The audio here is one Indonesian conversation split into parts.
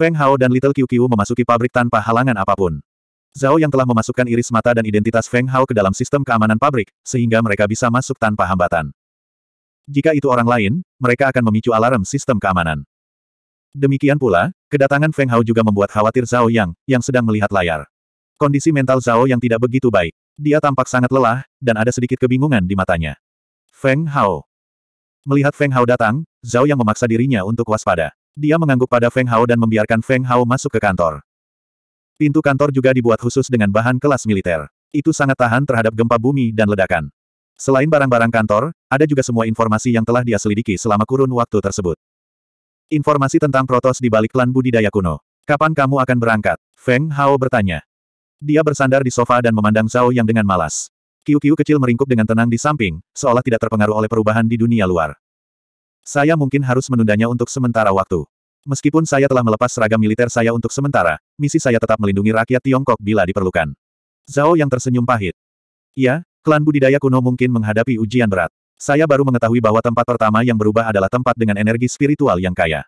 Feng Hao dan Little QQ memasuki pabrik tanpa halangan apapun. Zhao yang telah memasukkan iris mata dan identitas Feng Hao ke dalam sistem keamanan pabrik, sehingga mereka bisa masuk tanpa hambatan. Jika itu orang lain, mereka akan memicu alarm sistem keamanan. Demikian pula, kedatangan Feng Hao juga membuat khawatir Zhao Yang, yang sedang melihat layar. Kondisi mental Zhao yang tidak begitu baik. Dia tampak sangat lelah, dan ada sedikit kebingungan di matanya. Feng Hao. Melihat Feng Hao datang, Zhao yang memaksa dirinya untuk waspada. Dia mengangguk pada Feng Hao dan membiarkan Feng Hao masuk ke kantor. Pintu kantor juga dibuat khusus dengan bahan kelas militer. Itu sangat tahan terhadap gempa bumi dan ledakan. Selain barang-barang kantor, ada juga semua informasi yang telah dia selidiki selama kurun waktu tersebut. Informasi tentang protos di balik klan budidaya kuno. Kapan kamu akan berangkat? Feng Hao bertanya. Dia bersandar di sofa dan memandang Zhao yang dengan malas. Kiu-kiu kecil meringkuk dengan tenang di samping, seolah tidak terpengaruh oleh perubahan di dunia luar. Saya mungkin harus menundanya untuk sementara waktu. Meskipun saya telah melepas seragam militer saya untuk sementara, misi saya tetap melindungi rakyat Tiongkok bila diperlukan. Zhao yang tersenyum pahit. Ya, klan budidaya kuno mungkin menghadapi ujian berat. Saya baru mengetahui bahwa tempat pertama yang berubah adalah tempat dengan energi spiritual yang kaya.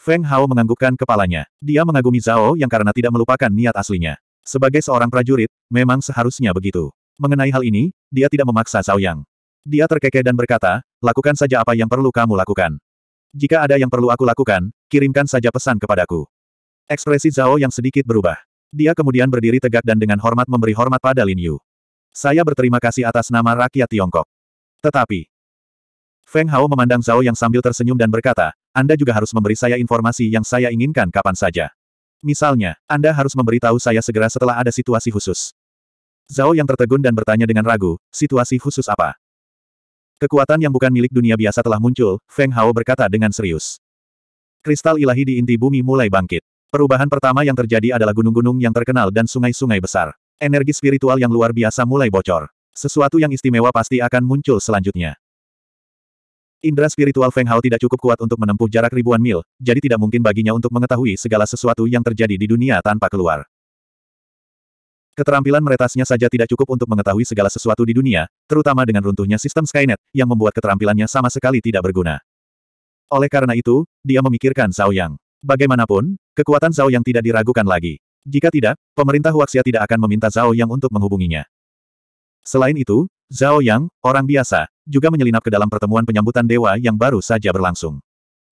Feng Hao menganggukkan kepalanya. Dia mengagumi Zhao yang karena tidak melupakan niat aslinya. Sebagai seorang prajurit, memang seharusnya begitu. Mengenai hal ini, dia tidak memaksa Zhao Yang. Dia terkekeh dan berkata, lakukan saja apa yang perlu kamu lakukan. Jika ada yang perlu aku lakukan, kirimkan saja pesan kepadaku. Ekspresi Zhao yang sedikit berubah. Dia kemudian berdiri tegak dan dengan hormat memberi hormat pada Lin Yu. Saya berterima kasih atas nama rakyat Tiongkok. Tetapi, Feng Hao memandang Zhao yang sambil tersenyum dan berkata, Anda juga harus memberi saya informasi yang saya inginkan kapan saja. Misalnya, Anda harus memberitahu saya segera setelah ada situasi khusus. Zhao yang tertegun dan bertanya dengan ragu, situasi khusus apa? Kekuatan yang bukan milik dunia biasa telah muncul, Feng Hao berkata dengan serius. Kristal ilahi di inti bumi mulai bangkit. Perubahan pertama yang terjadi adalah gunung-gunung yang terkenal dan sungai-sungai besar. Energi spiritual yang luar biasa mulai bocor. Sesuatu yang istimewa pasti akan muncul selanjutnya. Indra spiritual Feng Hao tidak cukup kuat untuk menempuh jarak ribuan mil, jadi tidak mungkin baginya untuk mengetahui segala sesuatu yang terjadi di dunia tanpa keluar. Keterampilan meretasnya saja tidak cukup untuk mengetahui segala sesuatu di dunia, terutama dengan runtuhnya sistem Skynet, yang membuat keterampilannya sama sekali tidak berguna. Oleh karena itu, dia memikirkan Zhao Yang. Bagaimanapun, kekuatan Zhao Yang tidak diragukan lagi. Jika tidak, pemerintah Huaxia tidak akan meminta Zhao Yang untuk menghubunginya. Selain itu, Zhao Yang, orang biasa, juga menyelinap ke dalam pertemuan penyambutan dewa yang baru saja berlangsung.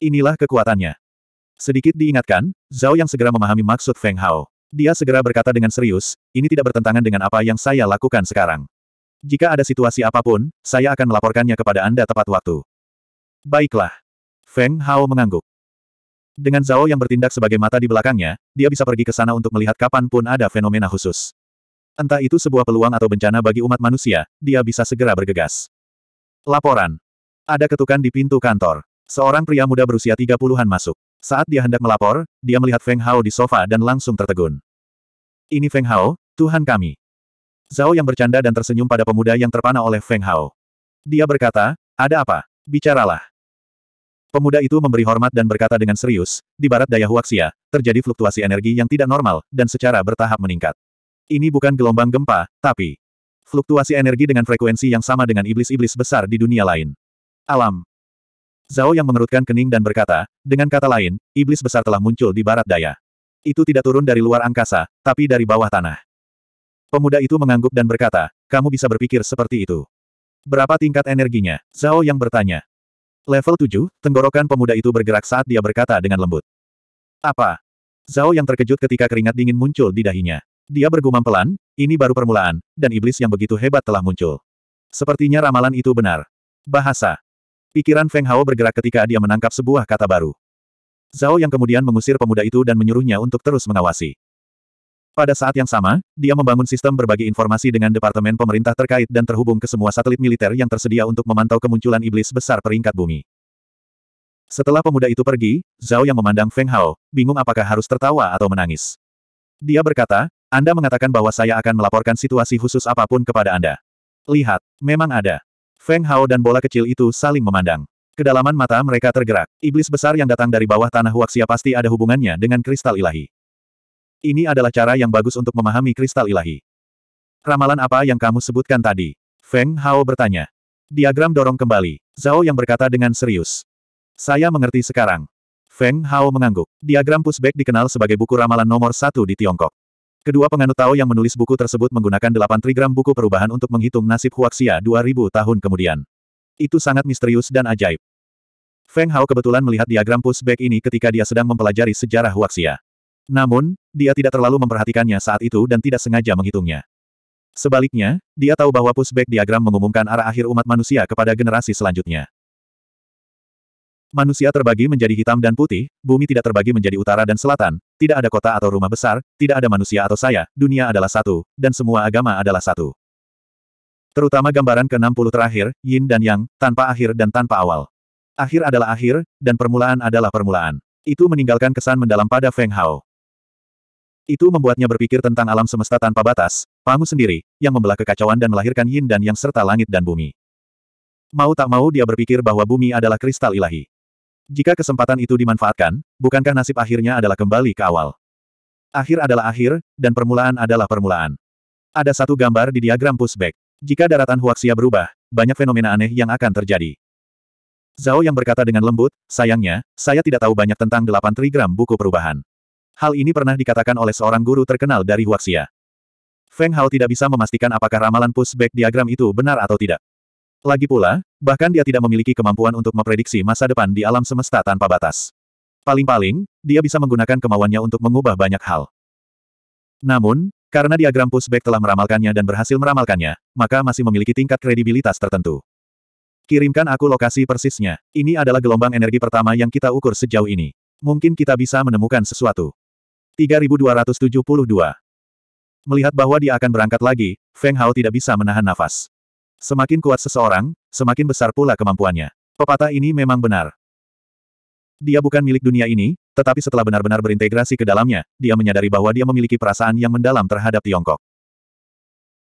Inilah kekuatannya. Sedikit diingatkan, Zhao Yang segera memahami maksud Feng Hao. Dia segera berkata dengan serius, ini tidak bertentangan dengan apa yang saya lakukan sekarang. Jika ada situasi apapun, saya akan melaporkannya kepada Anda tepat waktu. Baiklah. Feng Hao mengangguk. Dengan Zhao yang bertindak sebagai mata di belakangnya, dia bisa pergi ke sana untuk melihat kapan pun ada fenomena khusus. Entah itu sebuah peluang atau bencana bagi umat manusia, dia bisa segera bergegas. Laporan. Ada ketukan di pintu kantor. Seorang pria muda berusia 30-an masuk. Saat dia hendak melapor, dia melihat Feng Hao di sofa dan langsung tertegun. Ini Feng Hao, Tuhan kami. Zhao yang bercanda dan tersenyum pada pemuda yang terpana oleh Feng Hao. Dia berkata, ada apa? Bicaralah. Pemuda itu memberi hormat dan berkata dengan serius, di barat daya Huaxia, terjadi fluktuasi energi yang tidak normal, dan secara bertahap meningkat. Ini bukan gelombang gempa, tapi fluktuasi energi dengan frekuensi yang sama dengan iblis-iblis besar di dunia lain. Alam, Zhao yang mengerutkan kening dan berkata, dengan kata lain, iblis besar telah muncul di barat daya. Itu tidak turun dari luar angkasa, tapi dari bawah tanah. Pemuda itu mengangguk dan berkata, kamu bisa berpikir seperti itu. Berapa tingkat energinya? Zhao yang bertanya. Level 7, tenggorokan pemuda itu bergerak saat dia berkata dengan lembut. Apa? Zhao yang terkejut ketika keringat dingin muncul di dahinya. Dia bergumam pelan, ini baru permulaan, dan iblis yang begitu hebat telah muncul. Sepertinya ramalan itu benar. Bahasa Pikiran Feng Hao bergerak ketika dia menangkap sebuah kata baru. Zhao yang kemudian mengusir pemuda itu dan menyuruhnya untuk terus mengawasi. Pada saat yang sama, dia membangun sistem berbagi informasi dengan Departemen Pemerintah terkait dan terhubung ke semua satelit militer yang tersedia untuk memantau kemunculan iblis besar peringkat bumi. Setelah pemuda itu pergi, Zhao yang memandang Feng Hao, bingung apakah harus tertawa atau menangis. Dia berkata, Anda mengatakan bahwa saya akan melaporkan situasi khusus apapun kepada Anda. Lihat, memang ada. Feng Hao dan bola kecil itu saling memandang. Kedalaman mata mereka tergerak. Iblis besar yang datang dari bawah tanah Huaxia pasti ada hubungannya dengan kristal ilahi. Ini adalah cara yang bagus untuk memahami kristal ilahi. Ramalan apa yang kamu sebutkan tadi? Feng Hao bertanya. Diagram dorong kembali. Zhao yang berkata dengan serius. Saya mengerti sekarang. Feng Hao mengangguk. Diagram pushback dikenal sebagai buku ramalan nomor satu di Tiongkok. Kedua penganut Tao yang menulis buku tersebut menggunakan delapan trigram buku perubahan untuk menghitung nasib Huaxia 2000 tahun kemudian. Itu sangat misterius dan ajaib. Feng Hao kebetulan melihat diagram pushback ini ketika dia sedang mempelajari sejarah Huaxia. Namun, dia tidak terlalu memperhatikannya saat itu dan tidak sengaja menghitungnya. Sebaliknya, dia tahu bahwa pushback diagram mengumumkan arah akhir umat manusia kepada generasi selanjutnya. Manusia terbagi menjadi hitam dan putih, bumi tidak terbagi menjadi utara dan selatan, tidak ada kota atau rumah besar, tidak ada manusia atau saya, dunia adalah satu, dan semua agama adalah satu. Terutama gambaran ke-60 terakhir, yin dan yang, tanpa akhir dan tanpa awal. Akhir adalah akhir, dan permulaan adalah permulaan. Itu meninggalkan kesan mendalam pada Feng Hao. Itu membuatnya berpikir tentang alam semesta tanpa batas, Pangu sendiri, yang membelah kekacauan dan melahirkan yin dan yang serta langit dan bumi. Mau tak mau dia berpikir bahwa bumi adalah kristal ilahi. Jika kesempatan itu dimanfaatkan, bukankah nasib akhirnya adalah kembali ke awal? Akhir adalah akhir, dan permulaan adalah permulaan. Ada satu gambar di diagram pushback. Jika daratan Huaxia berubah, banyak fenomena aneh yang akan terjadi. Zhao yang berkata dengan lembut, sayangnya, saya tidak tahu banyak tentang delapan trigram buku perubahan. Hal ini pernah dikatakan oleh seorang guru terkenal dari Huaxia. Feng Hao tidak bisa memastikan apakah ramalan pushback diagram itu benar atau tidak. Lagi pula, bahkan dia tidak memiliki kemampuan untuk memprediksi masa depan di alam semesta tanpa batas. Paling-paling, dia bisa menggunakan kemauannya untuk mengubah banyak hal. Namun, karena diagram pushback telah meramalkannya dan berhasil meramalkannya, maka masih memiliki tingkat kredibilitas tertentu. Kirimkan aku lokasi persisnya. Ini adalah gelombang energi pertama yang kita ukur sejauh ini. Mungkin kita bisa menemukan sesuatu. 3272 Melihat bahwa dia akan berangkat lagi, Feng Hao tidak bisa menahan nafas. Semakin kuat seseorang, semakin besar pula kemampuannya. Pepatah ini memang benar. Dia bukan milik dunia ini, tetapi setelah benar-benar berintegrasi ke dalamnya, dia menyadari bahwa dia memiliki perasaan yang mendalam terhadap Tiongkok.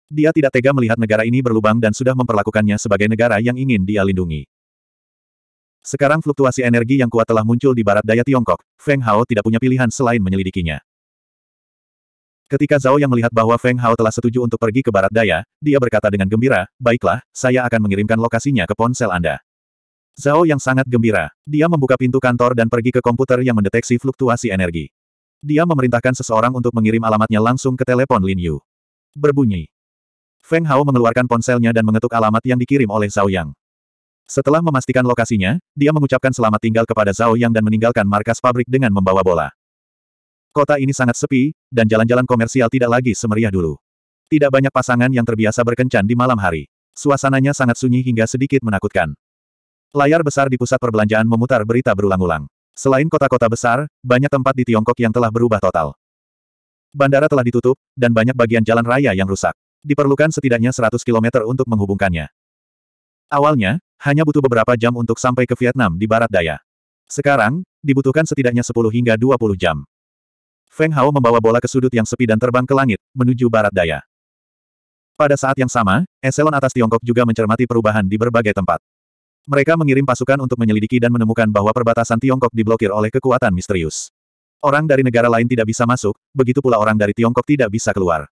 Dia tidak tega melihat negara ini berlubang dan sudah memperlakukannya sebagai negara yang ingin dia lindungi. Sekarang fluktuasi energi yang kuat telah muncul di barat daya Tiongkok, Feng Hao tidak punya pilihan selain menyelidikinya. Ketika Zhao yang melihat bahwa Feng Hao telah setuju untuk pergi ke barat daya, dia berkata dengan gembira, baiklah, saya akan mengirimkan lokasinya ke ponsel Anda. Zhao yang sangat gembira. Dia membuka pintu kantor dan pergi ke komputer yang mendeteksi fluktuasi energi. Dia memerintahkan seseorang untuk mengirim alamatnya langsung ke telepon Lin Yu. Berbunyi. Feng Hao mengeluarkan ponselnya dan mengetuk alamat yang dikirim oleh Zhao Yang. Setelah memastikan lokasinya, dia mengucapkan selamat tinggal kepada Zhao Yang dan meninggalkan markas pabrik dengan membawa bola. Kota ini sangat sepi, dan jalan-jalan komersial tidak lagi semeriah dulu. Tidak banyak pasangan yang terbiasa berkencan di malam hari. Suasananya sangat sunyi hingga sedikit menakutkan. Layar besar di pusat perbelanjaan memutar berita berulang-ulang. Selain kota-kota besar, banyak tempat di Tiongkok yang telah berubah total. Bandara telah ditutup, dan banyak bagian jalan raya yang rusak. Diperlukan setidaknya 100 km untuk menghubungkannya. Awalnya, hanya butuh beberapa jam untuk sampai ke Vietnam di barat daya. Sekarang, dibutuhkan setidaknya 10 hingga 20 jam. Feng Hao membawa bola ke sudut yang sepi dan terbang ke langit, menuju barat daya. Pada saat yang sama, eselon atas Tiongkok juga mencermati perubahan di berbagai tempat. Mereka mengirim pasukan untuk menyelidiki dan menemukan bahwa perbatasan Tiongkok diblokir oleh kekuatan misterius. Orang dari negara lain tidak bisa masuk, begitu pula orang dari Tiongkok tidak bisa keluar.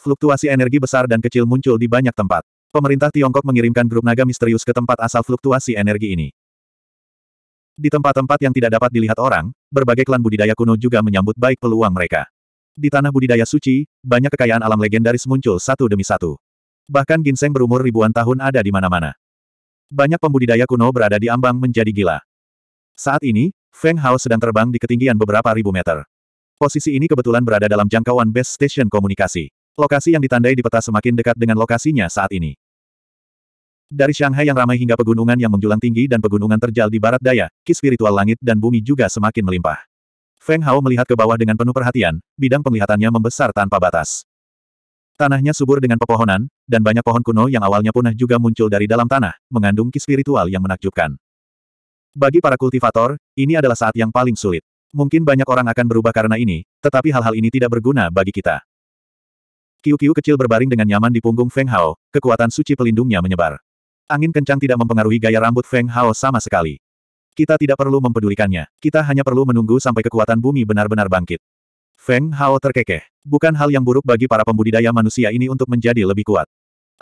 Fluktuasi energi besar dan kecil muncul di banyak tempat. Pemerintah Tiongkok mengirimkan grup naga misterius ke tempat asal fluktuasi energi ini. Di tempat-tempat yang tidak dapat dilihat orang, berbagai klan budidaya kuno juga menyambut baik peluang mereka. Di tanah budidaya suci, banyak kekayaan alam legendaris muncul satu demi satu. Bahkan ginseng berumur ribuan tahun ada di mana-mana. Banyak pembudidaya kuno berada di ambang menjadi gila. Saat ini, Feng Hao sedang terbang di ketinggian beberapa ribu meter. Posisi ini kebetulan berada dalam jangkauan base station komunikasi. Lokasi yang ditandai di peta semakin dekat dengan lokasinya saat ini. Dari Shanghai yang ramai hingga pegunungan yang menjulang tinggi dan pegunungan terjal di barat daya, ki spiritual langit dan bumi juga semakin melimpah. Feng Hao melihat ke bawah dengan penuh perhatian, bidang penglihatannya membesar tanpa batas. Tanahnya subur dengan pepohonan, dan banyak pohon kuno yang awalnya punah juga muncul dari dalam tanah, mengandung ki spiritual yang menakjubkan. Bagi para kultivator, ini adalah saat yang paling sulit. Mungkin banyak orang akan berubah karena ini, tetapi hal-hal ini tidak berguna bagi kita. Kiu-kiu kecil berbaring dengan nyaman di punggung Feng Hao, kekuatan suci pelindungnya menyebar. Angin kencang tidak mempengaruhi gaya rambut Feng Hao sama sekali. Kita tidak perlu mempedulikannya. Kita hanya perlu menunggu sampai kekuatan bumi benar-benar bangkit. Feng Hao terkekeh. Bukan hal yang buruk bagi para pembudidaya manusia ini untuk menjadi lebih kuat.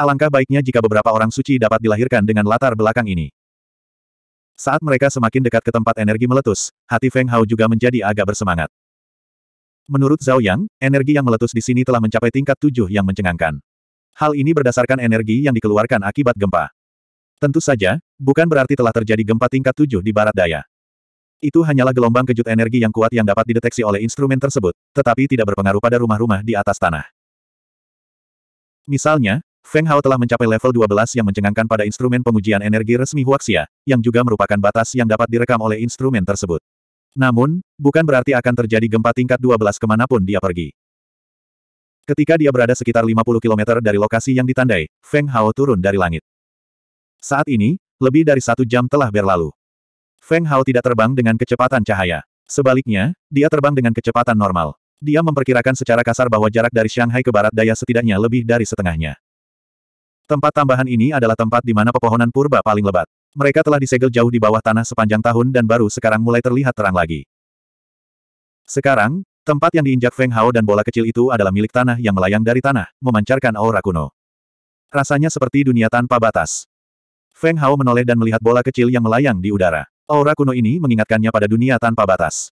Alangkah baiknya jika beberapa orang suci dapat dilahirkan dengan latar belakang ini. Saat mereka semakin dekat ke tempat energi meletus, hati Feng Hao juga menjadi agak bersemangat. Menurut Zhao Yang, energi yang meletus di sini telah mencapai tingkat tujuh yang mencengangkan. Hal ini berdasarkan energi yang dikeluarkan akibat gempa. Tentu saja, bukan berarti telah terjadi gempa tingkat tujuh di barat daya. Itu hanyalah gelombang kejut energi yang kuat yang dapat dideteksi oleh instrumen tersebut, tetapi tidak berpengaruh pada rumah-rumah di atas tanah. Misalnya, Feng Hao telah mencapai level 12 yang mencengangkan pada instrumen pengujian energi resmi Huaxia, yang juga merupakan batas yang dapat direkam oleh instrumen tersebut. Namun, bukan berarti akan terjadi gempa tingkat 12 kemanapun dia pergi. Ketika dia berada sekitar 50 km dari lokasi yang ditandai, Feng Hao turun dari langit. Saat ini, lebih dari satu jam telah berlalu. Feng Hao tidak terbang dengan kecepatan cahaya. Sebaliknya, dia terbang dengan kecepatan normal. Dia memperkirakan secara kasar bahwa jarak dari Shanghai ke barat daya setidaknya lebih dari setengahnya. Tempat tambahan ini adalah tempat di mana pepohonan purba paling lebat. Mereka telah disegel jauh di bawah tanah sepanjang tahun dan baru sekarang mulai terlihat terang lagi. Sekarang, tempat yang diinjak Feng Hao dan bola kecil itu adalah milik tanah yang melayang dari tanah, memancarkan aura kuno. Rasanya seperti dunia tanpa batas. Feng Hao menoleh dan melihat bola kecil yang melayang di udara. Aura kuno ini mengingatkannya pada dunia tanpa batas.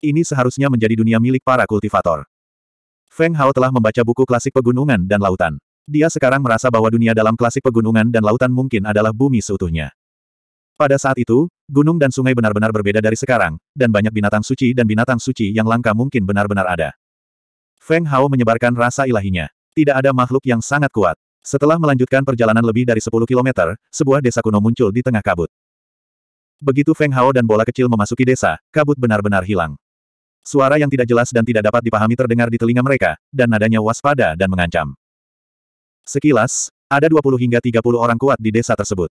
Ini seharusnya menjadi dunia milik para kultivator. Feng Hao telah membaca buku klasik pegunungan dan lautan. Dia sekarang merasa bahwa dunia dalam klasik pegunungan dan lautan mungkin adalah bumi seutuhnya. Pada saat itu, gunung dan sungai benar-benar berbeda dari sekarang, dan banyak binatang suci dan binatang suci yang langka mungkin benar-benar ada. Feng Hao menyebarkan rasa ilahinya. Tidak ada makhluk yang sangat kuat. Setelah melanjutkan perjalanan lebih dari 10 km, sebuah desa kuno muncul di tengah kabut. Begitu Feng Hao dan bola kecil memasuki desa, kabut benar-benar hilang. Suara yang tidak jelas dan tidak dapat dipahami terdengar di telinga mereka, dan nadanya waspada dan mengancam. Sekilas, ada 20 hingga 30 orang kuat di desa tersebut.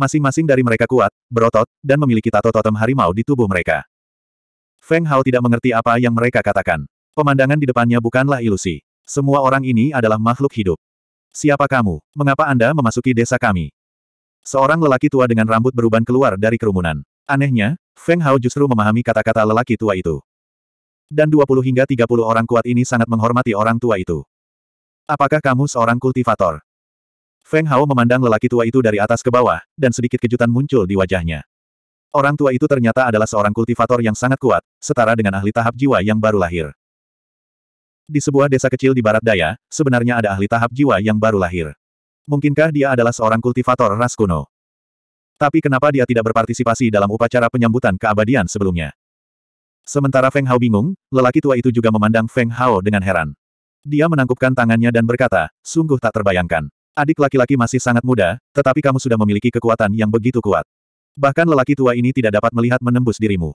Masing-masing dari mereka kuat, berotot, dan memiliki tato totem harimau di tubuh mereka. Feng Hao tidak mengerti apa yang mereka katakan. Pemandangan di depannya bukanlah ilusi. Semua orang ini adalah makhluk hidup. Siapa kamu? Mengapa Anda memasuki desa kami? Seorang lelaki tua dengan rambut beruban keluar dari kerumunan. Anehnya, Feng Hao justru memahami kata-kata lelaki tua itu. Dan 20 hingga 30 orang kuat ini sangat menghormati orang tua itu. Apakah kamu seorang kultivator? Feng Hao memandang lelaki tua itu dari atas ke bawah, dan sedikit kejutan muncul di wajahnya. Orang tua itu ternyata adalah seorang kultivator yang sangat kuat, setara dengan ahli tahap jiwa yang baru lahir. Di sebuah desa kecil di barat daya, sebenarnya ada ahli tahap jiwa yang baru lahir. Mungkinkah dia adalah seorang kultivator ras kuno? Tapi kenapa dia tidak berpartisipasi dalam upacara penyambutan keabadian sebelumnya? Sementara Feng Hao bingung, lelaki tua itu juga memandang Feng Hao dengan heran. Dia menangkupkan tangannya dan berkata, sungguh tak terbayangkan. Adik laki-laki masih sangat muda, tetapi kamu sudah memiliki kekuatan yang begitu kuat. Bahkan lelaki tua ini tidak dapat melihat menembus dirimu.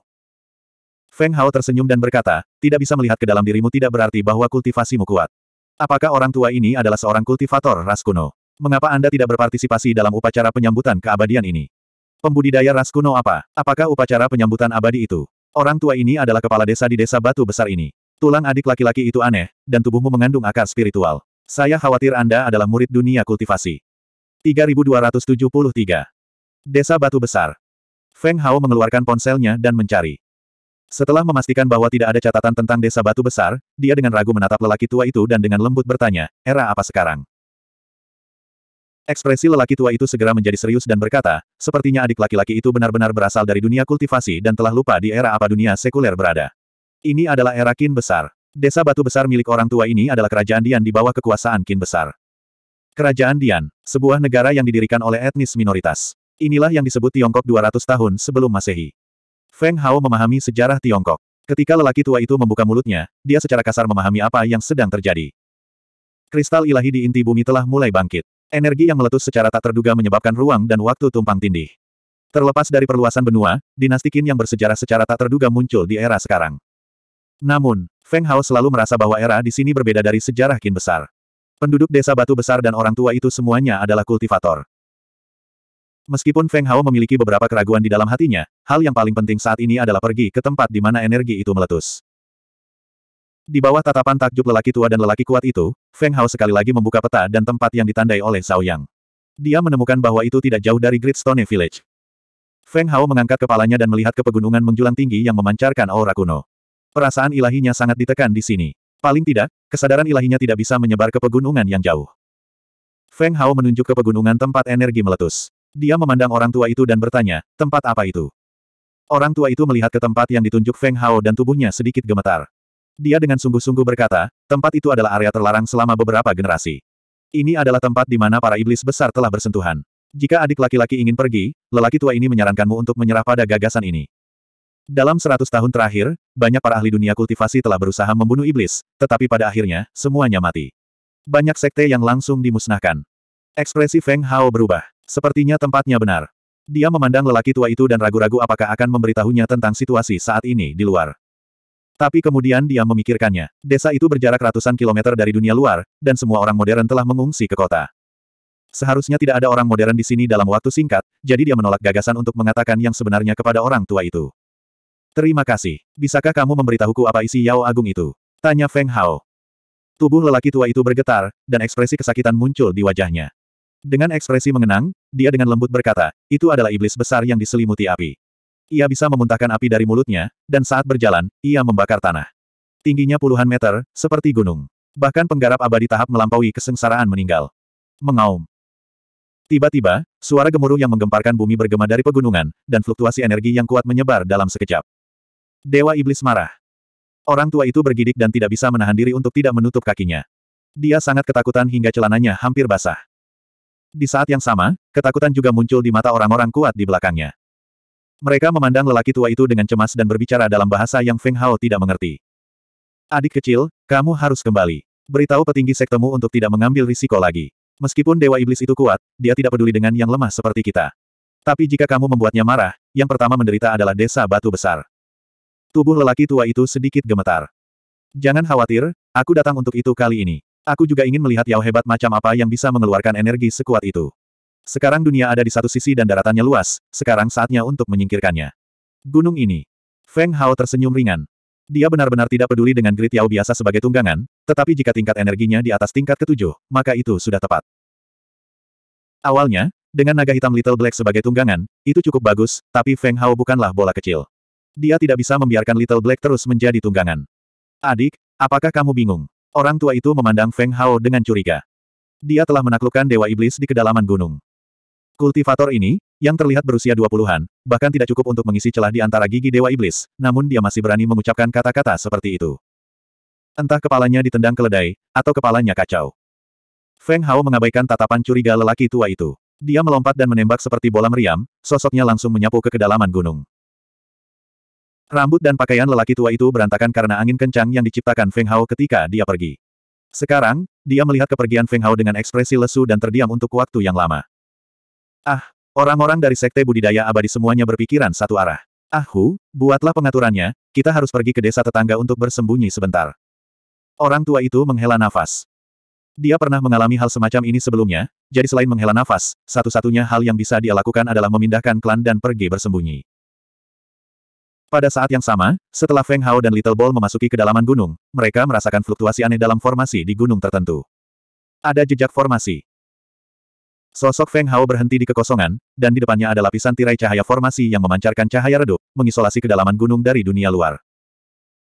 Feng Hao tersenyum dan berkata, tidak bisa melihat ke dalam dirimu tidak berarti bahwa kultivasimu kuat. Apakah orang tua ini adalah seorang kultivator ras kuno? Mengapa Anda tidak berpartisipasi dalam upacara penyambutan keabadian ini? Pembudidaya ras kuno apa? Apakah upacara penyambutan abadi itu? Orang tua ini adalah kepala desa di desa batu besar ini. Tulang adik laki-laki itu aneh, dan tubuhmu mengandung akar spiritual. Saya khawatir Anda adalah murid dunia kultivasi. 3273. Desa Batu Besar. Feng Hao mengeluarkan ponselnya dan mencari. Setelah memastikan bahwa tidak ada catatan tentang desa batu besar, dia dengan ragu menatap lelaki tua itu dan dengan lembut bertanya, era apa sekarang? Ekspresi lelaki tua itu segera menjadi serius dan berkata, sepertinya adik laki-laki itu benar-benar berasal dari dunia kultivasi dan telah lupa di era apa dunia sekuler berada. Ini adalah era kin besar. Desa batu besar milik orang tua ini adalah kerajaan Dian di bawah kekuasaan kin besar. Kerajaan Dian, sebuah negara yang didirikan oleh etnis minoritas. Inilah yang disebut Tiongkok 200 tahun sebelum masehi. Feng Hao memahami sejarah Tiongkok. Ketika lelaki tua itu membuka mulutnya, dia secara kasar memahami apa yang sedang terjadi. Kristal ilahi di inti bumi telah mulai bangkit. Energi yang meletus secara tak terduga menyebabkan ruang dan waktu tumpang tindih. Terlepas dari perluasan benua, dinasti Qin yang bersejarah secara tak terduga muncul di era sekarang. Namun, Feng Hao selalu merasa bahwa era di sini berbeda dari sejarah Qin besar. Penduduk desa batu besar dan orang tua itu semuanya adalah kultivator. Meskipun Feng Hao memiliki beberapa keraguan di dalam hatinya, hal yang paling penting saat ini adalah pergi ke tempat di mana energi itu meletus. Di bawah tatapan takjub lelaki tua dan lelaki kuat itu, Feng Hao sekali lagi membuka peta dan tempat yang ditandai oleh Zhao Yang. Dia menemukan bahwa itu tidak jauh dari Great Stone Village. Feng Hao mengangkat kepalanya dan melihat ke pegunungan menjulang tinggi yang memancarkan aura kuno. Perasaan ilahinya sangat ditekan di sini. Paling tidak, kesadaran ilahinya tidak bisa menyebar ke pegunungan yang jauh. Feng Hao menunjuk ke pegunungan tempat energi meletus. Dia memandang orang tua itu dan bertanya, tempat apa itu? Orang tua itu melihat ke tempat yang ditunjuk Feng Hao dan tubuhnya sedikit gemetar. Dia dengan sungguh-sungguh berkata, tempat itu adalah area terlarang selama beberapa generasi. Ini adalah tempat di mana para iblis besar telah bersentuhan. Jika adik laki-laki ingin pergi, lelaki tua ini menyarankanmu untuk menyerah pada gagasan ini. Dalam seratus tahun terakhir, banyak para ahli dunia kultivasi telah berusaha membunuh iblis, tetapi pada akhirnya, semuanya mati. Banyak sekte yang langsung dimusnahkan. Ekspresi Feng Hao berubah. Sepertinya tempatnya benar. Dia memandang lelaki tua itu dan ragu-ragu apakah akan memberitahunya tentang situasi saat ini di luar. Tapi kemudian dia memikirkannya. Desa itu berjarak ratusan kilometer dari dunia luar, dan semua orang modern telah mengungsi ke kota. Seharusnya tidak ada orang modern di sini dalam waktu singkat, jadi dia menolak gagasan untuk mengatakan yang sebenarnya kepada orang tua itu. Terima kasih. Bisakah kamu memberitahuku apa isi Yao Agung itu? Tanya Feng Hao. Tubuh lelaki tua itu bergetar, dan ekspresi kesakitan muncul di wajahnya. Dengan ekspresi mengenang, dia dengan lembut berkata, itu adalah iblis besar yang diselimuti api. Ia bisa memuntahkan api dari mulutnya, dan saat berjalan, ia membakar tanah. Tingginya puluhan meter, seperti gunung. Bahkan penggarap abadi tahap melampaui kesengsaraan meninggal. Mengaum. Tiba-tiba, suara gemuruh yang menggemparkan bumi bergema dari pegunungan, dan fluktuasi energi yang kuat menyebar dalam sekejap. Dewa Iblis marah. Orang tua itu bergidik dan tidak bisa menahan diri untuk tidak menutup kakinya. Dia sangat ketakutan hingga celananya hampir basah. Di saat yang sama, ketakutan juga muncul di mata orang-orang kuat di belakangnya. Mereka memandang lelaki tua itu dengan cemas dan berbicara dalam bahasa yang Feng Hao tidak mengerti. Adik kecil, kamu harus kembali. Beritahu petinggi sektemu untuk tidak mengambil risiko lagi. Meskipun Dewa Iblis itu kuat, dia tidak peduli dengan yang lemah seperti kita. Tapi jika kamu membuatnya marah, yang pertama menderita adalah desa batu besar. Tubuh lelaki tua itu sedikit gemetar. Jangan khawatir, aku datang untuk itu kali ini. Aku juga ingin melihat Yao hebat macam apa yang bisa mengeluarkan energi sekuat itu. Sekarang dunia ada di satu sisi dan daratannya luas, sekarang saatnya untuk menyingkirkannya. Gunung ini. Feng Hao tersenyum ringan. Dia benar-benar tidak peduli dengan grid Yao biasa sebagai tunggangan, tetapi jika tingkat energinya di atas tingkat ketujuh, maka itu sudah tepat. Awalnya, dengan naga hitam Little Black sebagai tunggangan, itu cukup bagus, tapi Feng Hao bukanlah bola kecil. Dia tidak bisa membiarkan Little Black terus menjadi tunggangan. Adik, apakah kamu bingung? Orang tua itu memandang Feng Hao dengan curiga. Dia telah menaklukkan Dewa Iblis di kedalaman gunung. Kultivator ini, yang terlihat berusia 20-an, bahkan tidak cukup untuk mengisi celah di antara gigi Dewa Iblis, namun dia masih berani mengucapkan kata-kata seperti itu. Entah kepalanya ditendang keledai, atau kepalanya kacau. Feng Hao mengabaikan tatapan curiga lelaki tua itu. Dia melompat dan menembak seperti bola meriam, sosoknya langsung menyapu ke kedalaman gunung. Rambut dan pakaian lelaki tua itu berantakan karena angin kencang yang diciptakan Feng Hao ketika dia pergi. Sekarang, dia melihat kepergian Feng Hao dengan ekspresi lesu dan terdiam untuk waktu yang lama. Ah, orang-orang dari Sekte Budidaya Abadi semuanya berpikiran satu arah. Ah buatlah pengaturannya, kita harus pergi ke desa tetangga untuk bersembunyi sebentar. Orang tua itu menghela nafas. Dia pernah mengalami hal semacam ini sebelumnya, jadi selain menghela nafas, satu-satunya hal yang bisa dia lakukan adalah memindahkan klan dan pergi bersembunyi. Pada saat yang sama, setelah Feng Hao dan Little Ball memasuki kedalaman gunung, mereka merasakan fluktuasi aneh dalam formasi di gunung tertentu. Ada jejak formasi. Sosok Feng Hao berhenti di kekosongan, dan di depannya ada lapisan tirai cahaya formasi yang memancarkan cahaya redup, mengisolasi kedalaman gunung dari dunia luar.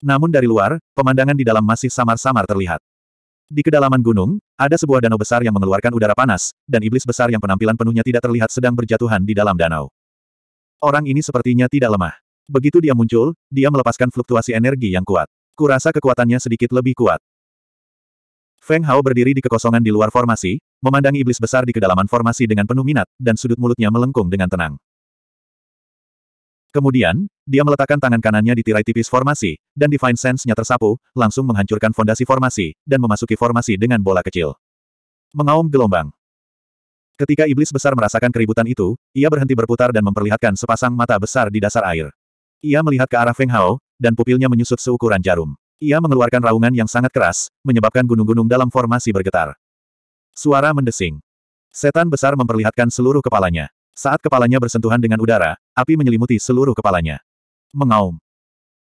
Namun dari luar, pemandangan di dalam masih samar-samar terlihat. Di kedalaman gunung, ada sebuah danau besar yang mengeluarkan udara panas, dan iblis besar yang penampilan penuhnya tidak terlihat sedang berjatuhan di dalam danau. Orang ini sepertinya tidak lemah. Begitu dia muncul, dia melepaskan fluktuasi energi yang kuat. Kurasa kekuatannya sedikit lebih kuat. Feng Hao berdiri di kekosongan di luar formasi, memandangi iblis besar di kedalaman formasi dengan penuh minat, dan sudut mulutnya melengkung dengan tenang. Kemudian, dia meletakkan tangan kanannya di tirai tipis formasi, dan Divine Sense-nya tersapu, langsung menghancurkan fondasi formasi, dan memasuki formasi dengan bola kecil. Mengaum gelombang. Ketika iblis besar merasakan keributan itu, ia berhenti berputar dan memperlihatkan sepasang mata besar di dasar air. Ia melihat ke arah Feng Hao, dan pupilnya menyusut seukuran jarum. Ia mengeluarkan raungan yang sangat keras, menyebabkan gunung-gunung dalam formasi bergetar. Suara mendesing. Setan besar memperlihatkan seluruh kepalanya. Saat kepalanya bersentuhan dengan udara, api menyelimuti seluruh kepalanya. Mengaum.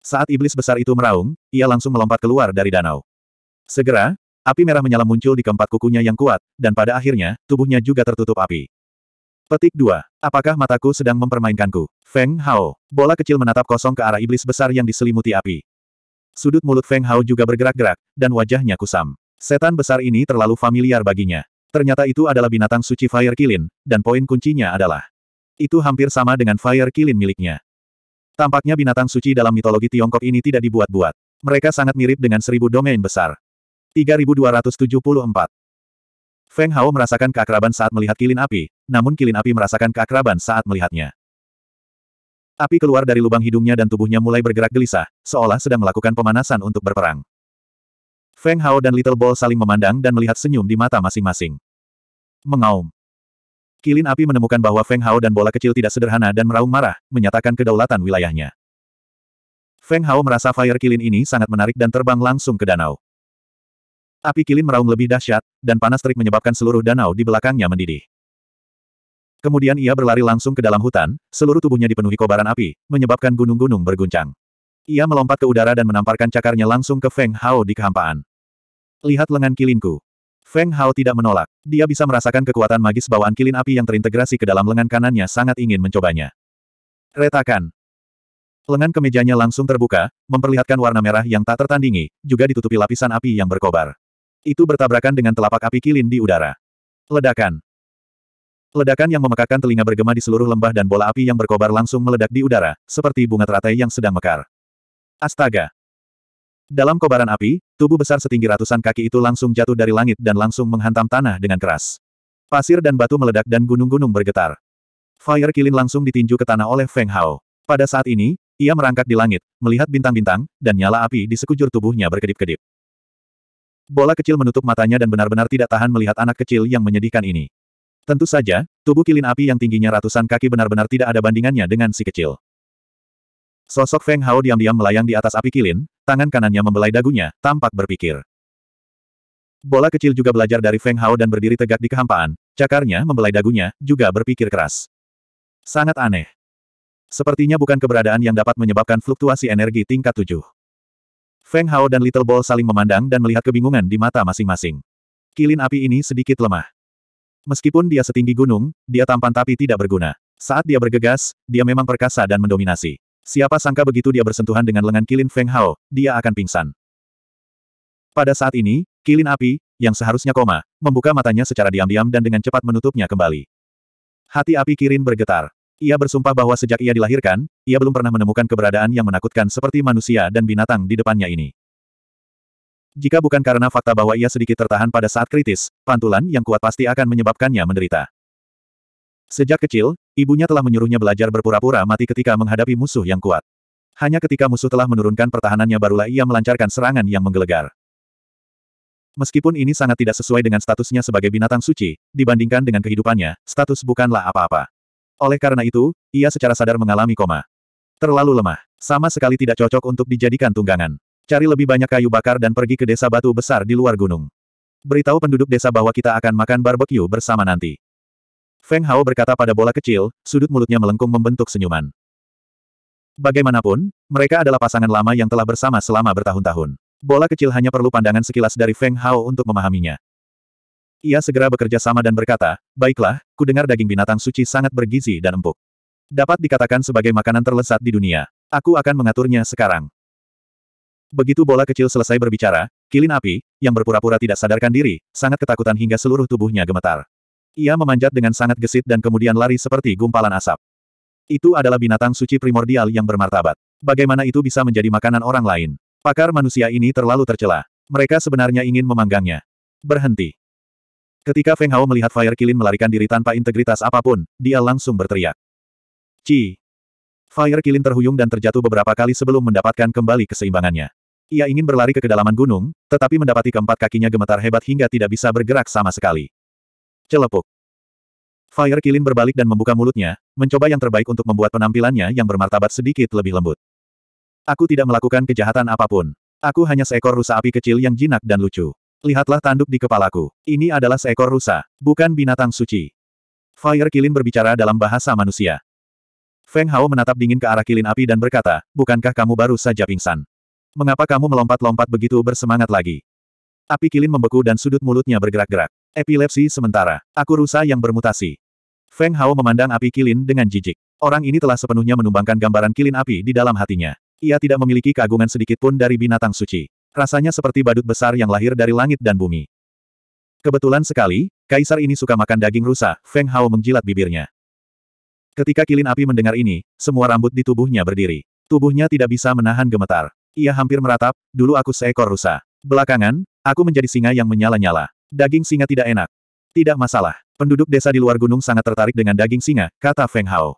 Saat iblis besar itu meraung, ia langsung melompat keluar dari danau. Segera, api merah menyala muncul di keempat kukunya yang kuat, dan pada akhirnya, tubuhnya juga tertutup api. Petik 2. Apakah mataku sedang mempermainkanku? Feng Hao. Bola kecil menatap kosong ke arah iblis besar yang diselimuti api. Sudut mulut Feng Hao juga bergerak-gerak, dan wajahnya kusam. Setan besar ini terlalu familiar baginya. Ternyata itu adalah binatang suci Fire Kilin, dan poin kuncinya adalah. Itu hampir sama dengan Fire Kilin miliknya. Tampaknya binatang suci dalam mitologi Tiongkok ini tidak dibuat-buat. Mereka sangat mirip dengan seribu domain besar. 3274. Feng Hao merasakan keakraban saat melihat kilin api, namun kilin api merasakan keakraban saat melihatnya. Api keluar dari lubang hidungnya dan tubuhnya mulai bergerak gelisah, seolah sedang melakukan pemanasan untuk berperang. Feng Hao dan Little Ball saling memandang dan melihat senyum di mata masing-masing. Mengaum. Kilin api menemukan bahwa Feng Hao dan bola kecil tidak sederhana dan meraung marah, menyatakan kedaulatan wilayahnya. Feng Hao merasa fire kilin ini sangat menarik dan terbang langsung ke danau. Api kilin meraung lebih dahsyat, dan panas terik menyebabkan seluruh danau di belakangnya mendidih. Kemudian ia berlari langsung ke dalam hutan, seluruh tubuhnya dipenuhi kobaran api, menyebabkan gunung-gunung berguncang. Ia melompat ke udara dan menamparkan cakarnya langsung ke Feng Hao di kehampaan. Lihat lengan kilinku. Feng Hao tidak menolak. Dia bisa merasakan kekuatan magis bawaan kilin api yang terintegrasi ke dalam lengan kanannya sangat ingin mencobanya. Retakan. Lengan kemejanya langsung terbuka, memperlihatkan warna merah yang tak tertandingi, juga ditutupi lapisan api yang berkobar. Itu bertabrakan dengan telapak api kilin di udara. Ledakan. Ledakan yang memekakan telinga bergema di seluruh lembah dan bola api yang berkobar langsung meledak di udara, seperti bunga teratai yang sedang mekar. Astaga! Dalam kobaran api, tubuh besar setinggi ratusan kaki itu langsung jatuh dari langit dan langsung menghantam tanah dengan keras. Pasir dan batu meledak dan gunung-gunung bergetar. Fire Kilin langsung ditinju ke tanah oleh Feng Hao. Pada saat ini, ia merangkak di langit, melihat bintang-bintang, dan nyala api di sekujur tubuhnya berkedip-kedip. Bola kecil menutup matanya dan benar-benar tidak tahan melihat anak kecil yang menyedihkan ini. Tentu saja, tubuh kilin api yang tingginya ratusan kaki benar-benar tidak ada bandingannya dengan si kecil. Sosok Feng Hao diam-diam melayang di atas api kilin, tangan kanannya membelai dagunya, tampak berpikir. Bola kecil juga belajar dari Feng Hao dan berdiri tegak di kehampaan, cakarnya membelai dagunya, juga berpikir keras. Sangat aneh. Sepertinya bukan keberadaan yang dapat menyebabkan fluktuasi energi tingkat tujuh. Feng Hao dan Little Ball saling memandang dan melihat kebingungan di mata masing-masing. Kilin api ini sedikit lemah. Meskipun dia setinggi gunung, dia tampan tapi tidak berguna. Saat dia bergegas, dia memang perkasa dan mendominasi. Siapa sangka begitu dia bersentuhan dengan lengan kilin Feng Hao, dia akan pingsan. Pada saat ini, kilin api, yang seharusnya koma, membuka matanya secara diam-diam dan dengan cepat menutupnya kembali. Hati api Kirin bergetar. Ia bersumpah bahwa sejak ia dilahirkan, ia belum pernah menemukan keberadaan yang menakutkan seperti manusia dan binatang di depannya ini. Jika bukan karena fakta bahwa ia sedikit tertahan pada saat kritis, pantulan yang kuat pasti akan menyebabkannya menderita. Sejak kecil, ibunya telah menyuruhnya belajar berpura-pura mati ketika menghadapi musuh yang kuat. Hanya ketika musuh telah menurunkan pertahanannya barulah ia melancarkan serangan yang menggelegar. Meskipun ini sangat tidak sesuai dengan statusnya sebagai binatang suci, dibandingkan dengan kehidupannya, status bukanlah apa-apa. Oleh karena itu, ia secara sadar mengalami koma. Terlalu lemah. Sama sekali tidak cocok untuk dijadikan tunggangan. Cari lebih banyak kayu bakar dan pergi ke desa batu besar di luar gunung. Beritahu penduduk desa bahwa kita akan makan barbekyu bersama nanti. Feng Hao berkata pada bola kecil, sudut mulutnya melengkung membentuk senyuman. Bagaimanapun, mereka adalah pasangan lama yang telah bersama selama bertahun-tahun. Bola kecil hanya perlu pandangan sekilas dari Feng Hao untuk memahaminya. Ia segera bekerja sama dan berkata, Baiklah, ku dengar daging binatang suci sangat bergizi dan empuk. Dapat dikatakan sebagai makanan terlezat di dunia. Aku akan mengaturnya sekarang. Begitu bola kecil selesai berbicara, kilin api, yang berpura-pura tidak sadarkan diri, sangat ketakutan hingga seluruh tubuhnya gemetar. Ia memanjat dengan sangat gesit dan kemudian lari seperti gumpalan asap. Itu adalah binatang suci primordial yang bermartabat. Bagaimana itu bisa menjadi makanan orang lain? Pakar manusia ini terlalu tercela. Mereka sebenarnya ingin memanggangnya. Berhenti. Ketika Feng Hao melihat Fire Kilin melarikan diri tanpa integritas apapun, dia langsung berteriak. Ci! Fire Kilin terhuyung dan terjatuh beberapa kali sebelum mendapatkan kembali keseimbangannya. Ia ingin berlari ke kedalaman gunung, tetapi mendapati keempat kakinya gemetar hebat hingga tidak bisa bergerak sama sekali. Celepuk! Fire Kilin berbalik dan membuka mulutnya, mencoba yang terbaik untuk membuat penampilannya yang bermartabat sedikit lebih lembut. Aku tidak melakukan kejahatan apapun. Aku hanya seekor rusa api kecil yang jinak dan lucu. Lihatlah tanduk di kepalaku. Ini adalah seekor rusa, bukan binatang suci. Fire Kilin berbicara dalam bahasa manusia. Feng Hao menatap dingin ke arah kilin api dan berkata, bukankah kamu baru saja pingsan? Mengapa kamu melompat-lompat begitu bersemangat lagi? Api kilin membeku dan sudut mulutnya bergerak-gerak. Epilepsi sementara. Aku rusa yang bermutasi. Feng Hao memandang api kilin dengan jijik. Orang ini telah sepenuhnya menumbangkan gambaran kilin api di dalam hatinya. Ia tidak memiliki keagungan sedikitpun dari binatang suci. Rasanya seperti badut besar yang lahir dari langit dan bumi. Kebetulan sekali, kaisar ini suka makan daging rusa, Feng Hao menjilat bibirnya. Ketika kilin api mendengar ini, semua rambut di tubuhnya berdiri. Tubuhnya tidak bisa menahan gemetar. Ia hampir meratap, dulu aku seekor rusa. Belakangan, aku menjadi singa yang menyala-nyala. Daging singa tidak enak. Tidak masalah, penduduk desa di luar gunung sangat tertarik dengan daging singa, kata Feng Hao.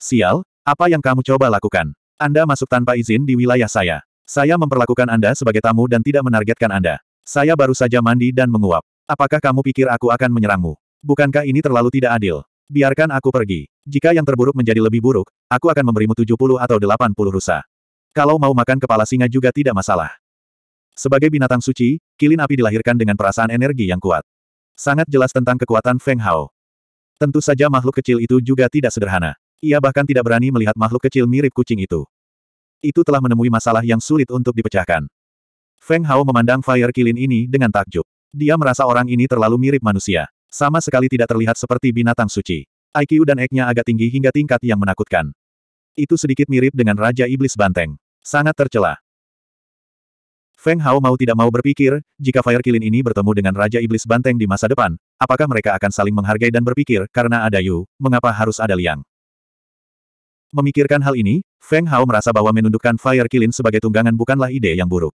Sial, apa yang kamu coba lakukan? Anda masuk tanpa izin di wilayah saya. Saya memperlakukan Anda sebagai tamu dan tidak menargetkan Anda. Saya baru saja mandi dan menguap. Apakah kamu pikir aku akan menyerangmu? Bukankah ini terlalu tidak adil? Biarkan aku pergi. Jika yang terburuk menjadi lebih buruk, aku akan memberimu 70 atau 80 rusa. Kalau mau makan kepala singa juga tidak masalah. Sebagai binatang suci, kilin api dilahirkan dengan perasaan energi yang kuat. Sangat jelas tentang kekuatan Feng Hao. Tentu saja makhluk kecil itu juga tidak sederhana. Ia bahkan tidak berani melihat makhluk kecil mirip kucing itu itu telah menemui masalah yang sulit untuk dipecahkan. Feng Hao memandang Fire Kilin ini dengan takjub. Dia merasa orang ini terlalu mirip manusia. Sama sekali tidak terlihat seperti binatang suci. IQ dan eknya agak tinggi hingga tingkat yang menakutkan. Itu sedikit mirip dengan Raja Iblis Banteng. Sangat tercela. Feng Hao mau tidak mau berpikir, jika Fire Kilin ini bertemu dengan Raja Iblis Banteng di masa depan, apakah mereka akan saling menghargai dan berpikir, karena ada Yu, mengapa harus ada Liang? Memikirkan hal ini, Feng Hao merasa bahwa menundukkan Fire Kilin sebagai tunggangan bukanlah ide yang buruk.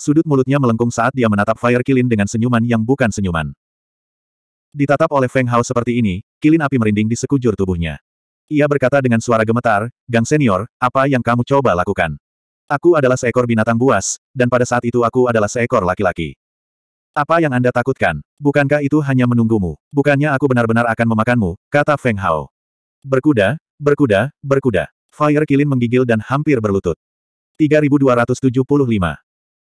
Sudut mulutnya melengkung saat dia menatap Fire Kilin dengan senyuman yang bukan senyuman. Ditatap oleh Feng Hao seperti ini, kilin api merinding di sekujur tubuhnya. Ia berkata dengan suara gemetar, Gang Senior, apa yang kamu coba lakukan? Aku adalah seekor binatang buas, dan pada saat itu aku adalah seekor laki-laki. Apa yang Anda takutkan? Bukankah itu hanya menunggumu? Bukannya aku benar-benar akan memakanmu, kata Feng Hao. Berkuda, berkuda, berkuda. Fire Kilin menggigil dan hampir berlutut. 3275.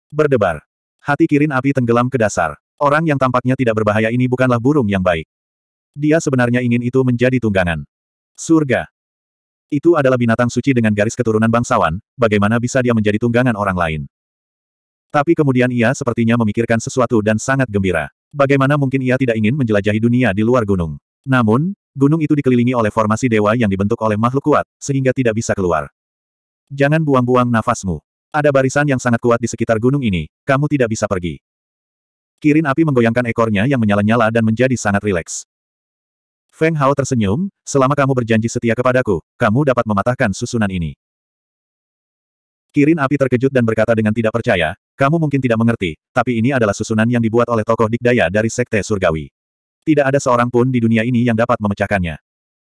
Berdebar. Hati Kirin api tenggelam ke dasar. Orang yang tampaknya tidak berbahaya ini bukanlah burung yang baik. Dia sebenarnya ingin itu menjadi tunggangan. Surga. Itu adalah binatang suci dengan garis keturunan bangsawan, bagaimana bisa dia menjadi tunggangan orang lain. Tapi kemudian ia sepertinya memikirkan sesuatu dan sangat gembira. Bagaimana mungkin ia tidak ingin menjelajahi dunia di luar gunung. Namun, gunung itu dikelilingi oleh formasi dewa yang dibentuk oleh makhluk kuat, sehingga tidak bisa keluar. Jangan buang-buang nafasmu. Ada barisan yang sangat kuat di sekitar gunung ini, kamu tidak bisa pergi. Kirin api menggoyangkan ekornya yang menyala-nyala dan menjadi sangat rileks. Feng Hao tersenyum, selama kamu berjanji setia kepadaku, kamu dapat mematahkan susunan ini. Kirin api terkejut dan berkata dengan tidak percaya, kamu mungkin tidak mengerti, tapi ini adalah susunan yang dibuat oleh tokoh dikdaya dari Sekte Surgawi. Tidak ada seorang pun di dunia ini yang dapat memecahkannya.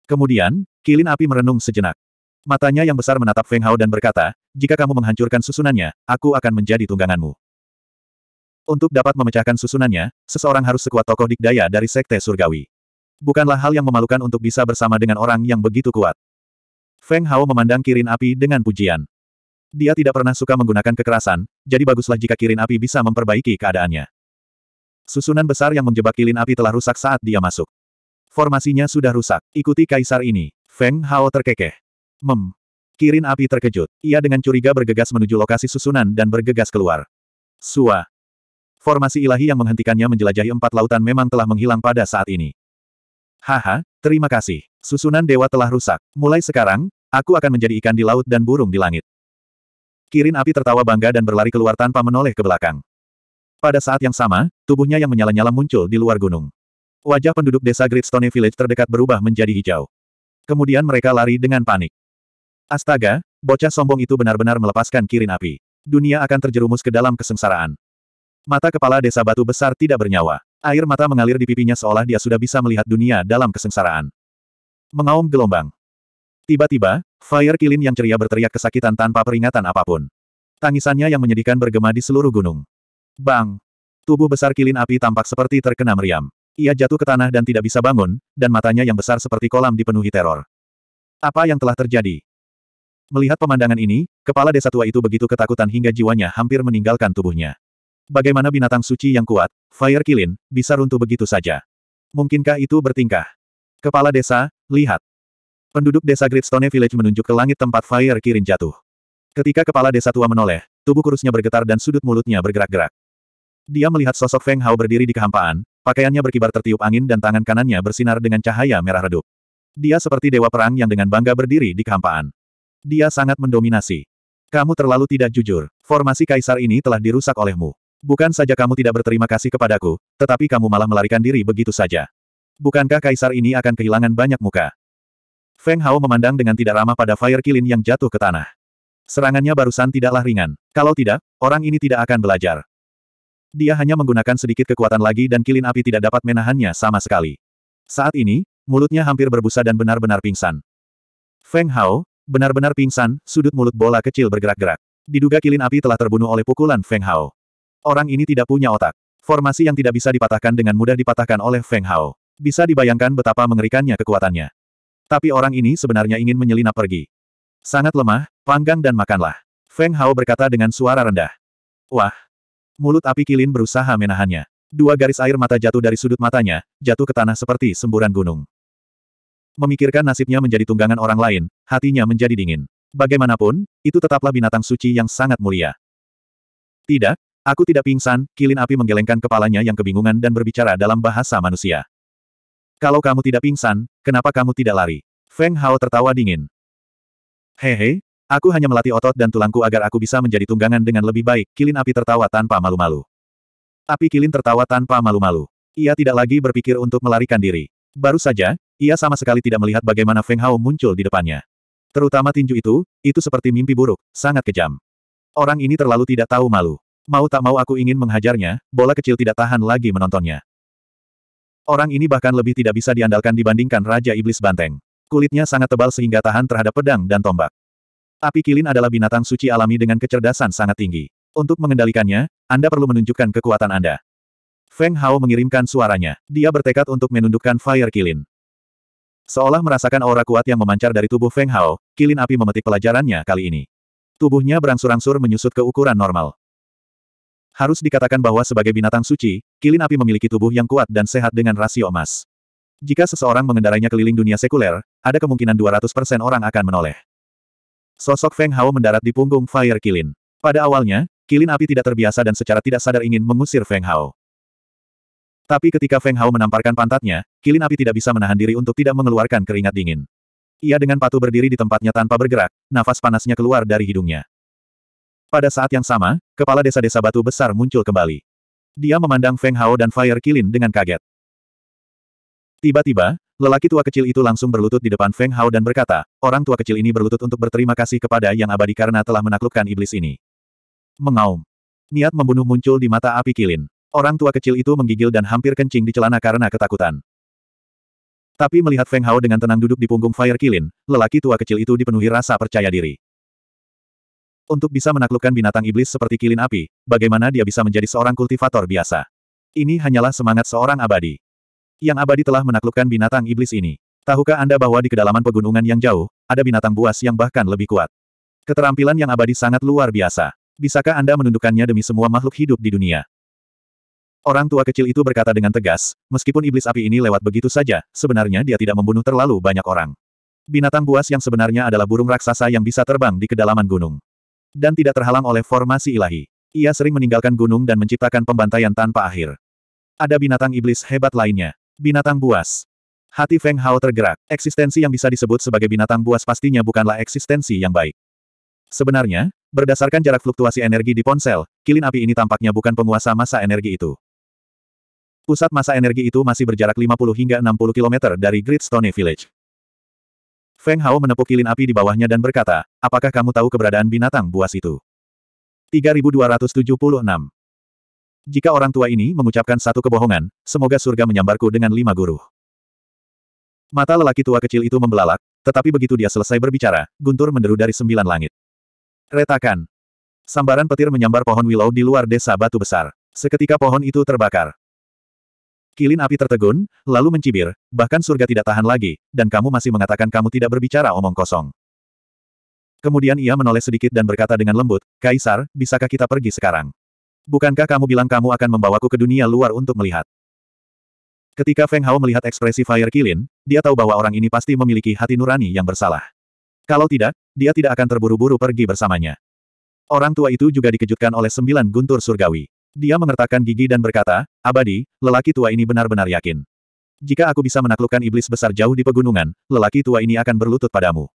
Kemudian, kilin api merenung sejenak. Matanya yang besar menatap Feng Hao dan berkata, jika kamu menghancurkan susunannya, aku akan menjadi tungganganmu. Untuk dapat memecahkan susunannya, seseorang harus sekuat tokoh dikdaya dari Sekte Surgawi. Bukanlah hal yang memalukan untuk bisa bersama dengan orang yang begitu kuat. Feng Hao memandang kirin api dengan pujian. Dia tidak pernah suka menggunakan kekerasan, jadi baguslah jika kirin api bisa memperbaiki keadaannya. Susunan besar yang menjebak kilin api telah rusak saat dia masuk. Formasinya sudah rusak. Ikuti kaisar ini. Feng Hao terkekeh. Mem. Kirin api terkejut. Ia dengan curiga bergegas menuju lokasi susunan dan bergegas keluar. Sua. Formasi ilahi yang menghentikannya menjelajahi empat lautan memang telah menghilang pada saat ini. Haha, terima kasih. Susunan dewa telah rusak. Mulai sekarang, aku akan menjadi ikan di laut dan burung di langit. Kirin api tertawa bangga dan berlari keluar tanpa menoleh ke belakang. Pada saat yang sama, tubuhnya yang menyala-nyala muncul di luar gunung. Wajah penduduk desa Gridstone Village terdekat berubah menjadi hijau. Kemudian mereka lari dengan panik. Astaga, bocah sombong itu benar-benar melepaskan kirin api. Dunia akan terjerumus ke dalam kesengsaraan. Mata kepala desa batu besar tidak bernyawa. Air mata mengalir di pipinya seolah dia sudah bisa melihat dunia dalam kesengsaraan. Mengaum gelombang. Tiba-tiba, Fire Kilin yang ceria berteriak kesakitan tanpa peringatan apapun. Tangisannya yang menyedihkan bergema di seluruh gunung. Bang! Tubuh besar kilin api tampak seperti terkena meriam. Ia jatuh ke tanah dan tidak bisa bangun, dan matanya yang besar seperti kolam dipenuhi teror. Apa yang telah terjadi? Melihat pemandangan ini, kepala desa tua itu begitu ketakutan hingga jiwanya hampir meninggalkan tubuhnya. Bagaimana binatang suci yang kuat, Fire Kilin, bisa runtuh begitu saja? Mungkinkah itu bertingkah? Kepala desa, lihat. Penduduk desa Gridstone Village menunjuk ke langit tempat Fire Kilin jatuh. Ketika kepala desa tua menoleh, tubuh kurusnya bergetar dan sudut mulutnya bergerak-gerak. Dia melihat sosok Feng Hao berdiri di kehampaan, pakaiannya berkibar tertiup angin dan tangan kanannya bersinar dengan cahaya merah redup. Dia seperti dewa perang yang dengan bangga berdiri di kehampaan. Dia sangat mendominasi. Kamu terlalu tidak jujur. Formasi kaisar ini telah dirusak olehmu. Bukan saja kamu tidak berterima kasih kepadaku, tetapi kamu malah melarikan diri begitu saja. Bukankah kaisar ini akan kehilangan banyak muka? Feng Hao memandang dengan tidak ramah pada Fire Kilin yang jatuh ke tanah. Serangannya barusan tidaklah ringan. Kalau tidak, orang ini tidak akan belajar dia hanya menggunakan sedikit kekuatan lagi dan kilin api tidak dapat menahannya sama sekali. Saat ini, mulutnya hampir berbusa dan benar-benar pingsan. Feng Hao, benar-benar pingsan, sudut mulut bola kecil bergerak-gerak. Diduga kilin api telah terbunuh oleh pukulan Feng Hao. Orang ini tidak punya otak. Formasi yang tidak bisa dipatahkan dengan mudah dipatahkan oleh Feng Hao. Bisa dibayangkan betapa mengerikannya kekuatannya. Tapi orang ini sebenarnya ingin menyelinap pergi. Sangat lemah, panggang dan makanlah. Feng Hao berkata dengan suara rendah. Wah, Mulut api kilin berusaha menahannya. Dua garis air mata jatuh dari sudut matanya, jatuh ke tanah seperti semburan gunung. Memikirkan nasibnya menjadi tunggangan orang lain, hatinya menjadi dingin. Bagaimanapun, itu tetaplah binatang suci yang sangat mulia. Tidak, aku tidak pingsan, kilin api menggelengkan kepalanya yang kebingungan dan berbicara dalam bahasa manusia. Kalau kamu tidak pingsan, kenapa kamu tidak lari? Feng Hao tertawa dingin. Hehe, Aku hanya melatih otot dan tulangku agar aku bisa menjadi tunggangan dengan lebih baik, kilin api tertawa tanpa malu-malu. Api kilin tertawa tanpa malu-malu. Ia tidak lagi berpikir untuk melarikan diri. Baru saja, ia sama sekali tidak melihat bagaimana Feng Hao muncul di depannya. Terutama tinju itu, itu seperti mimpi buruk, sangat kejam. Orang ini terlalu tidak tahu malu. Mau tak mau aku ingin menghajarnya, bola kecil tidak tahan lagi menontonnya. Orang ini bahkan lebih tidak bisa diandalkan dibandingkan Raja Iblis Banteng. Kulitnya sangat tebal sehingga tahan terhadap pedang dan tombak. Api kilin adalah binatang suci alami dengan kecerdasan sangat tinggi. Untuk mengendalikannya, Anda perlu menunjukkan kekuatan Anda. Feng Hao mengirimkan suaranya. Dia bertekad untuk menundukkan Fire Kilin. Seolah merasakan aura kuat yang memancar dari tubuh Feng Hao, kilin api memetik pelajarannya kali ini. Tubuhnya berangsur-angsur menyusut ke ukuran normal. Harus dikatakan bahwa sebagai binatang suci, kilin api memiliki tubuh yang kuat dan sehat dengan rasio emas. Jika seseorang mengendarainya keliling dunia sekuler, ada kemungkinan 200% orang akan menoleh. Sosok Feng Hao mendarat di punggung Fire Kilin. Pada awalnya, kilin api tidak terbiasa dan secara tidak sadar ingin mengusir Feng Hao. Tapi ketika Feng Hao menamparkan pantatnya, kilin api tidak bisa menahan diri untuk tidak mengeluarkan keringat dingin. Ia dengan patuh berdiri di tempatnya tanpa bergerak, nafas panasnya keluar dari hidungnya. Pada saat yang sama, kepala desa-desa batu besar muncul kembali. Dia memandang Feng Hao dan Fire Kilin dengan kaget. Tiba-tiba, Lelaki tua kecil itu langsung berlutut di depan Feng Hao dan berkata, orang tua kecil ini berlutut untuk berterima kasih kepada yang abadi karena telah menaklukkan iblis ini. Mengaum. Niat membunuh muncul di mata api kilin. Orang tua kecil itu menggigil dan hampir kencing di celana karena ketakutan. Tapi melihat Feng Hao dengan tenang duduk di punggung Fire Kilin, lelaki tua kecil itu dipenuhi rasa percaya diri. Untuk bisa menaklukkan binatang iblis seperti kilin api, bagaimana dia bisa menjadi seorang kultivator biasa? Ini hanyalah semangat seorang abadi. Yang abadi telah menaklukkan binatang iblis ini. Tahukah Anda bahwa di kedalaman pegunungan yang jauh, ada binatang buas yang bahkan lebih kuat? Keterampilan yang abadi sangat luar biasa. Bisakah Anda menundukkannya demi semua makhluk hidup di dunia? Orang tua kecil itu berkata dengan tegas, meskipun iblis api ini lewat begitu saja, sebenarnya dia tidak membunuh terlalu banyak orang. Binatang buas yang sebenarnya adalah burung raksasa yang bisa terbang di kedalaman gunung. Dan tidak terhalang oleh formasi ilahi. Ia sering meninggalkan gunung dan menciptakan pembantaian tanpa akhir. Ada binatang iblis hebat lainnya. Binatang buas. Hati Feng Hao tergerak. Eksistensi yang bisa disebut sebagai binatang buas pastinya bukanlah eksistensi yang baik. Sebenarnya, berdasarkan jarak fluktuasi energi di ponsel, kilin api ini tampaknya bukan penguasa masa energi itu. Pusat masa energi itu masih berjarak 50 hingga 60 km dari Great Stone Village. Feng Hao menepuk kilin api di bawahnya dan berkata, apakah kamu tahu keberadaan binatang buas itu? 3276 jika orang tua ini mengucapkan satu kebohongan, semoga surga menyambarku dengan lima guru. Mata lelaki tua kecil itu membelalak, tetapi begitu dia selesai berbicara, guntur menderu dari sembilan langit. Retakan. Sambaran petir menyambar pohon willow di luar desa batu besar. Seketika pohon itu terbakar. Kilin api tertegun, lalu mencibir, bahkan surga tidak tahan lagi, dan kamu masih mengatakan kamu tidak berbicara omong kosong. Kemudian ia menoleh sedikit dan berkata dengan lembut, Kaisar, bisakah kita pergi sekarang? Bukankah kamu bilang kamu akan membawaku ke dunia luar untuk melihat? Ketika Feng Hao melihat ekspresi Fire Kilin, dia tahu bahwa orang ini pasti memiliki hati nurani yang bersalah. Kalau tidak, dia tidak akan terburu-buru pergi bersamanya. Orang tua itu juga dikejutkan oleh sembilan guntur surgawi. Dia mengertakkan gigi dan berkata, Abadi, lelaki tua ini benar-benar yakin. Jika aku bisa menaklukkan iblis besar jauh di pegunungan, lelaki tua ini akan berlutut padamu.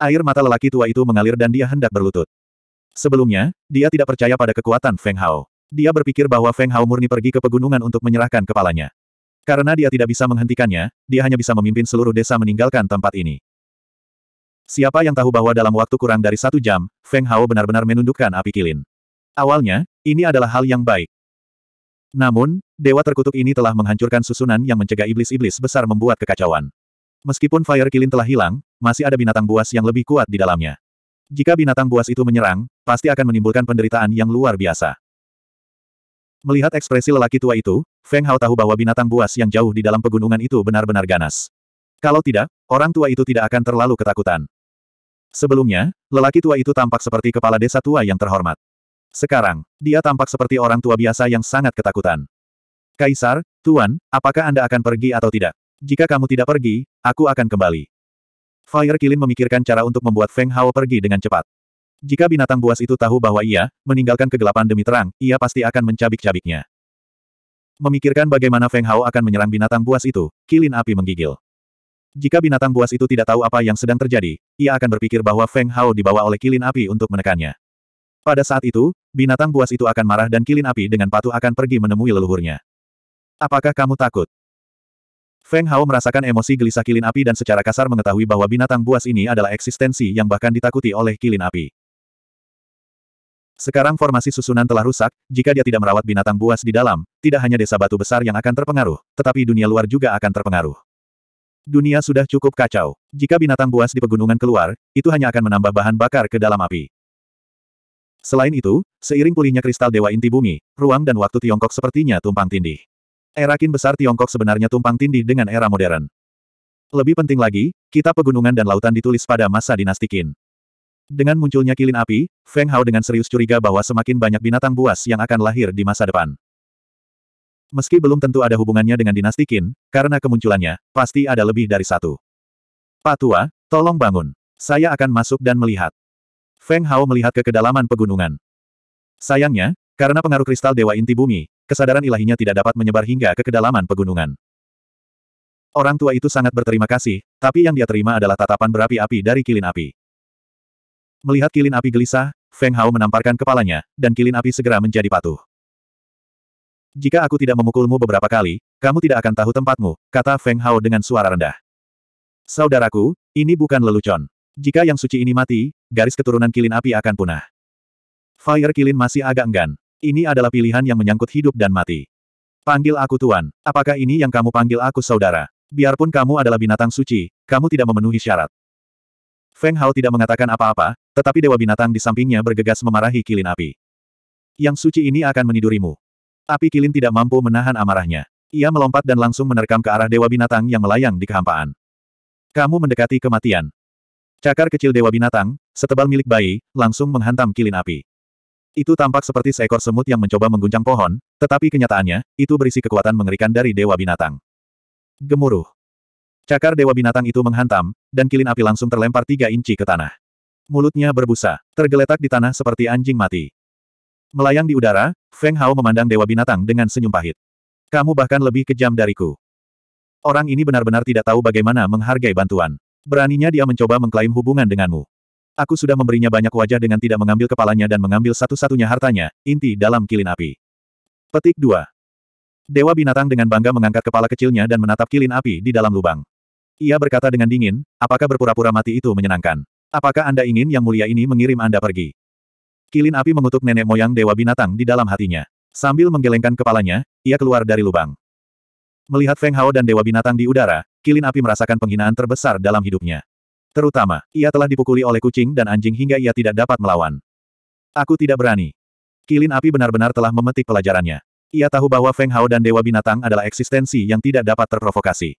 Air mata lelaki tua itu mengalir dan dia hendak berlutut. Sebelumnya, dia tidak percaya pada kekuatan Feng Hao. Dia berpikir bahwa Feng Hao murni pergi ke pegunungan untuk menyerahkan kepalanya. Karena dia tidak bisa menghentikannya, dia hanya bisa memimpin seluruh desa meninggalkan tempat ini. Siapa yang tahu bahwa dalam waktu kurang dari satu jam, Feng Hao benar-benar menundukkan api kilin. Awalnya, ini adalah hal yang baik. Namun, dewa terkutuk ini telah menghancurkan susunan yang mencegah iblis-iblis besar membuat kekacauan. Meskipun fire kilin telah hilang, masih ada binatang buas yang lebih kuat di dalamnya. Jika binatang buas itu menyerang, pasti akan menimbulkan penderitaan yang luar biasa. Melihat ekspresi lelaki tua itu, Feng Hao tahu bahwa binatang buas yang jauh di dalam pegunungan itu benar-benar ganas. Kalau tidak, orang tua itu tidak akan terlalu ketakutan. Sebelumnya, lelaki tua itu tampak seperti kepala desa tua yang terhormat. Sekarang, dia tampak seperti orang tua biasa yang sangat ketakutan. Kaisar, Tuan, apakah Anda akan pergi atau tidak? Jika kamu tidak pergi, aku akan kembali. Fire Kilin memikirkan cara untuk membuat Feng Hao pergi dengan cepat. Jika binatang buas itu tahu bahwa ia meninggalkan kegelapan demi terang, ia pasti akan mencabik-cabiknya. Memikirkan bagaimana Feng Hao akan menyerang binatang buas itu, Kilin Api menggigil. Jika binatang buas itu tidak tahu apa yang sedang terjadi, ia akan berpikir bahwa Feng Hao dibawa oleh Kilin Api untuk menekannya. Pada saat itu, binatang buas itu akan marah dan Kilin Api dengan patuh akan pergi menemui leluhurnya. Apakah kamu takut? Feng Hao merasakan emosi gelisah kilin api dan secara kasar mengetahui bahwa binatang buas ini adalah eksistensi yang bahkan ditakuti oleh kilin api. Sekarang formasi susunan telah rusak, jika dia tidak merawat binatang buas di dalam, tidak hanya desa batu besar yang akan terpengaruh, tetapi dunia luar juga akan terpengaruh. Dunia sudah cukup kacau. Jika binatang buas di pegunungan keluar, itu hanya akan menambah bahan bakar ke dalam api. Selain itu, seiring pulihnya kristal Dewa Inti Bumi, ruang dan waktu Tiongkok sepertinya tumpang tindih. Era Qin besar Tiongkok sebenarnya tumpang tindih dengan era modern. Lebih penting lagi, kita pegunungan dan lautan ditulis pada masa dinasti Qin. Dengan munculnya kilin api, Feng Hao dengan serius curiga bahwa semakin banyak binatang buas yang akan lahir di masa depan. Meski belum tentu ada hubungannya dengan dinasti Qin, karena kemunculannya, pasti ada lebih dari satu. Pak Tua, tolong bangun. Saya akan masuk dan melihat. Feng Hao melihat ke kedalaman pegunungan. Sayangnya, karena pengaruh kristal Dewa Inti Bumi, kesadaran ilahinya tidak dapat menyebar hingga ke kedalaman pegunungan. Orang tua itu sangat berterima kasih, tapi yang dia terima adalah tatapan berapi-api dari kilin api. Melihat kilin api gelisah, Feng Hao menamparkan kepalanya, dan kilin api segera menjadi patuh. Jika aku tidak memukulmu beberapa kali, kamu tidak akan tahu tempatmu, kata Feng Hao dengan suara rendah. Saudaraku, ini bukan lelucon. Jika yang suci ini mati, garis keturunan kilin api akan punah. Fire Kilin masih agak enggan, ini adalah pilihan yang menyangkut hidup dan mati. Panggil aku Tuan. Apakah ini yang kamu panggil aku saudara? Biarpun kamu adalah binatang suci, kamu tidak memenuhi syarat. Feng Hao tidak mengatakan apa-apa, tetapi dewa binatang di sampingnya bergegas memarahi kilin api. Yang suci ini akan menidurimu. Api kilin tidak mampu menahan amarahnya. Ia melompat dan langsung menerkam ke arah dewa binatang yang melayang di kehampaan. Kamu mendekati kematian. Cakar kecil dewa binatang, setebal milik bayi, langsung menghantam kilin api. Itu tampak seperti seekor semut yang mencoba mengguncang pohon, tetapi kenyataannya, itu berisi kekuatan mengerikan dari Dewa Binatang. Gemuruh. Cakar Dewa Binatang itu menghantam, dan kilin api langsung terlempar tiga inci ke tanah. Mulutnya berbusa, tergeletak di tanah seperti anjing mati. Melayang di udara, Feng Hao memandang Dewa Binatang dengan senyum pahit. Kamu bahkan lebih kejam dariku. Orang ini benar-benar tidak tahu bagaimana menghargai bantuan. Beraninya dia mencoba mengklaim hubungan denganmu. Aku sudah memberinya banyak wajah dengan tidak mengambil kepalanya dan mengambil satu-satunya hartanya, inti dalam kilin api. Petik 2. Dewa binatang dengan bangga mengangkat kepala kecilnya dan menatap kilin api di dalam lubang. Ia berkata dengan dingin, apakah berpura-pura mati itu menyenangkan? Apakah Anda ingin yang mulia ini mengirim Anda pergi? Kilin api mengutuk nenek moyang dewa binatang di dalam hatinya. Sambil menggelengkan kepalanya, ia keluar dari lubang. Melihat Feng Hao dan dewa binatang di udara, kilin api merasakan penghinaan terbesar dalam hidupnya. Terutama, ia telah dipukuli oleh kucing dan anjing hingga ia tidak dapat melawan. Aku tidak berani. Kilin api benar-benar telah memetik pelajarannya. Ia tahu bahwa Feng Hao dan Dewa Binatang adalah eksistensi yang tidak dapat terprovokasi.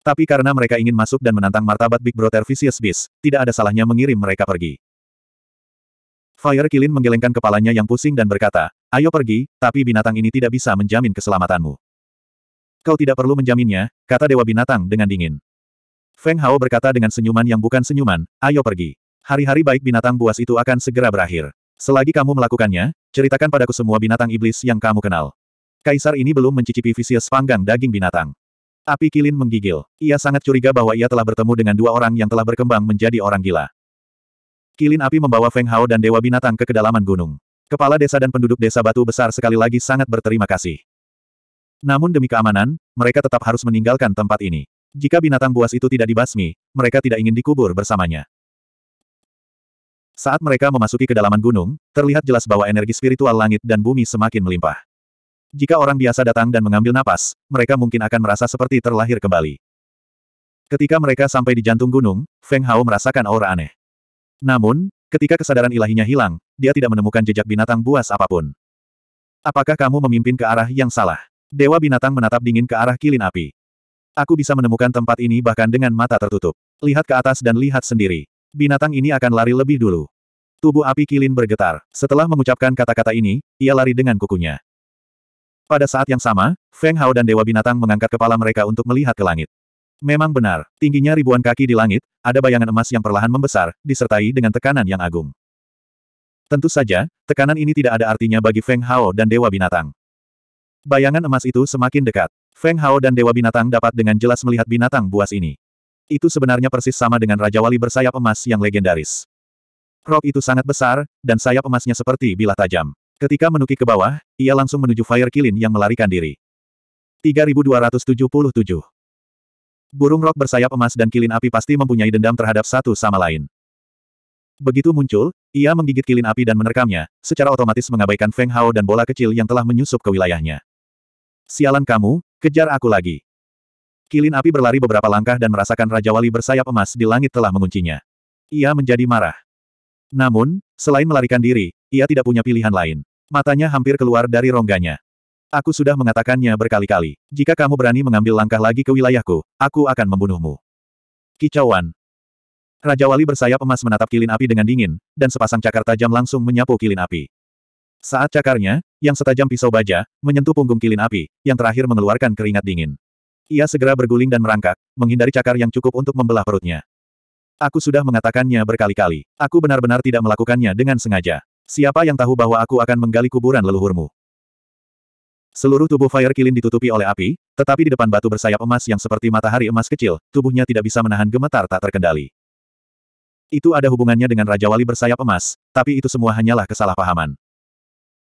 Tapi karena mereka ingin masuk dan menantang martabat Big Brother Vicious Beast, tidak ada salahnya mengirim mereka pergi. Fire Kilin menggelengkan kepalanya yang pusing dan berkata, ayo pergi, tapi binatang ini tidak bisa menjamin keselamatanmu. Kau tidak perlu menjaminnya, kata Dewa Binatang dengan dingin. Feng Hao berkata dengan senyuman yang bukan senyuman, ayo pergi. Hari-hari baik binatang buas itu akan segera berakhir. Selagi kamu melakukannya, ceritakan padaku semua binatang iblis yang kamu kenal. Kaisar ini belum mencicipi visius panggang daging binatang. Api Kilin menggigil. Ia sangat curiga bahwa ia telah bertemu dengan dua orang yang telah berkembang menjadi orang gila. Kilin api membawa Feng Hao dan Dewa Binatang ke kedalaman gunung. Kepala desa dan penduduk desa batu besar sekali lagi sangat berterima kasih. Namun demi keamanan, mereka tetap harus meninggalkan tempat ini. Jika binatang buas itu tidak dibasmi, mereka tidak ingin dikubur bersamanya. Saat mereka memasuki kedalaman gunung, terlihat jelas bahwa energi spiritual langit dan bumi semakin melimpah. Jika orang biasa datang dan mengambil napas, mereka mungkin akan merasa seperti terlahir kembali. Ketika mereka sampai di jantung gunung, Feng Hao merasakan aura aneh. Namun, ketika kesadaran ilahinya hilang, dia tidak menemukan jejak binatang buas apapun. Apakah kamu memimpin ke arah yang salah? Dewa binatang menatap dingin ke arah kilin api. Aku bisa menemukan tempat ini bahkan dengan mata tertutup. Lihat ke atas dan lihat sendiri. Binatang ini akan lari lebih dulu. Tubuh api kilin bergetar. Setelah mengucapkan kata-kata ini, ia lari dengan kukunya. Pada saat yang sama, Feng Hao dan Dewa Binatang mengangkat kepala mereka untuk melihat ke langit. Memang benar, tingginya ribuan kaki di langit, ada bayangan emas yang perlahan membesar, disertai dengan tekanan yang agung. Tentu saja, tekanan ini tidak ada artinya bagi Feng Hao dan Dewa Binatang. Bayangan emas itu semakin dekat. Feng Hao dan Dewa Binatang dapat dengan jelas melihat binatang buas ini. Itu sebenarnya persis sama dengan Raja Wali bersayap emas yang legendaris. Rok itu sangat besar, dan sayap emasnya seperti bilah tajam. Ketika menuki ke bawah, ia langsung menuju Fire Kilin yang melarikan diri. 3277 Burung rok bersayap emas dan kilin api pasti mempunyai dendam terhadap satu sama lain. Begitu muncul, ia menggigit kilin api dan menerkamnya, secara otomatis mengabaikan Feng Hao dan bola kecil yang telah menyusup ke wilayahnya. Sialan kamu, kejar aku lagi. Kilin api berlari beberapa langkah dan merasakan Raja Wali bersayap emas di langit telah menguncinya. Ia menjadi marah. Namun, selain melarikan diri, ia tidak punya pilihan lain. Matanya hampir keluar dari rongganya. Aku sudah mengatakannya berkali-kali. Jika kamu berani mengambil langkah lagi ke wilayahku, aku akan membunuhmu. Kicauan. Raja Wali bersayap emas menatap kilin api dengan dingin, dan sepasang cakar tajam langsung menyapu kilin api. Saat cakarnya, yang setajam pisau baja, menyentuh punggung kilin api, yang terakhir mengeluarkan keringat dingin. Ia segera berguling dan merangkak, menghindari cakar yang cukup untuk membelah perutnya. Aku sudah mengatakannya berkali-kali. Aku benar-benar tidak melakukannya dengan sengaja. Siapa yang tahu bahwa aku akan menggali kuburan leluhurmu? Seluruh tubuh Fire Kilin ditutupi oleh api, tetapi di depan batu bersayap emas yang seperti matahari emas kecil, tubuhnya tidak bisa menahan gemetar tak terkendali. Itu ada hubungannya dengan Raja Wali bersayap emas, tapi itu semua hanyalah kesalahpahaman.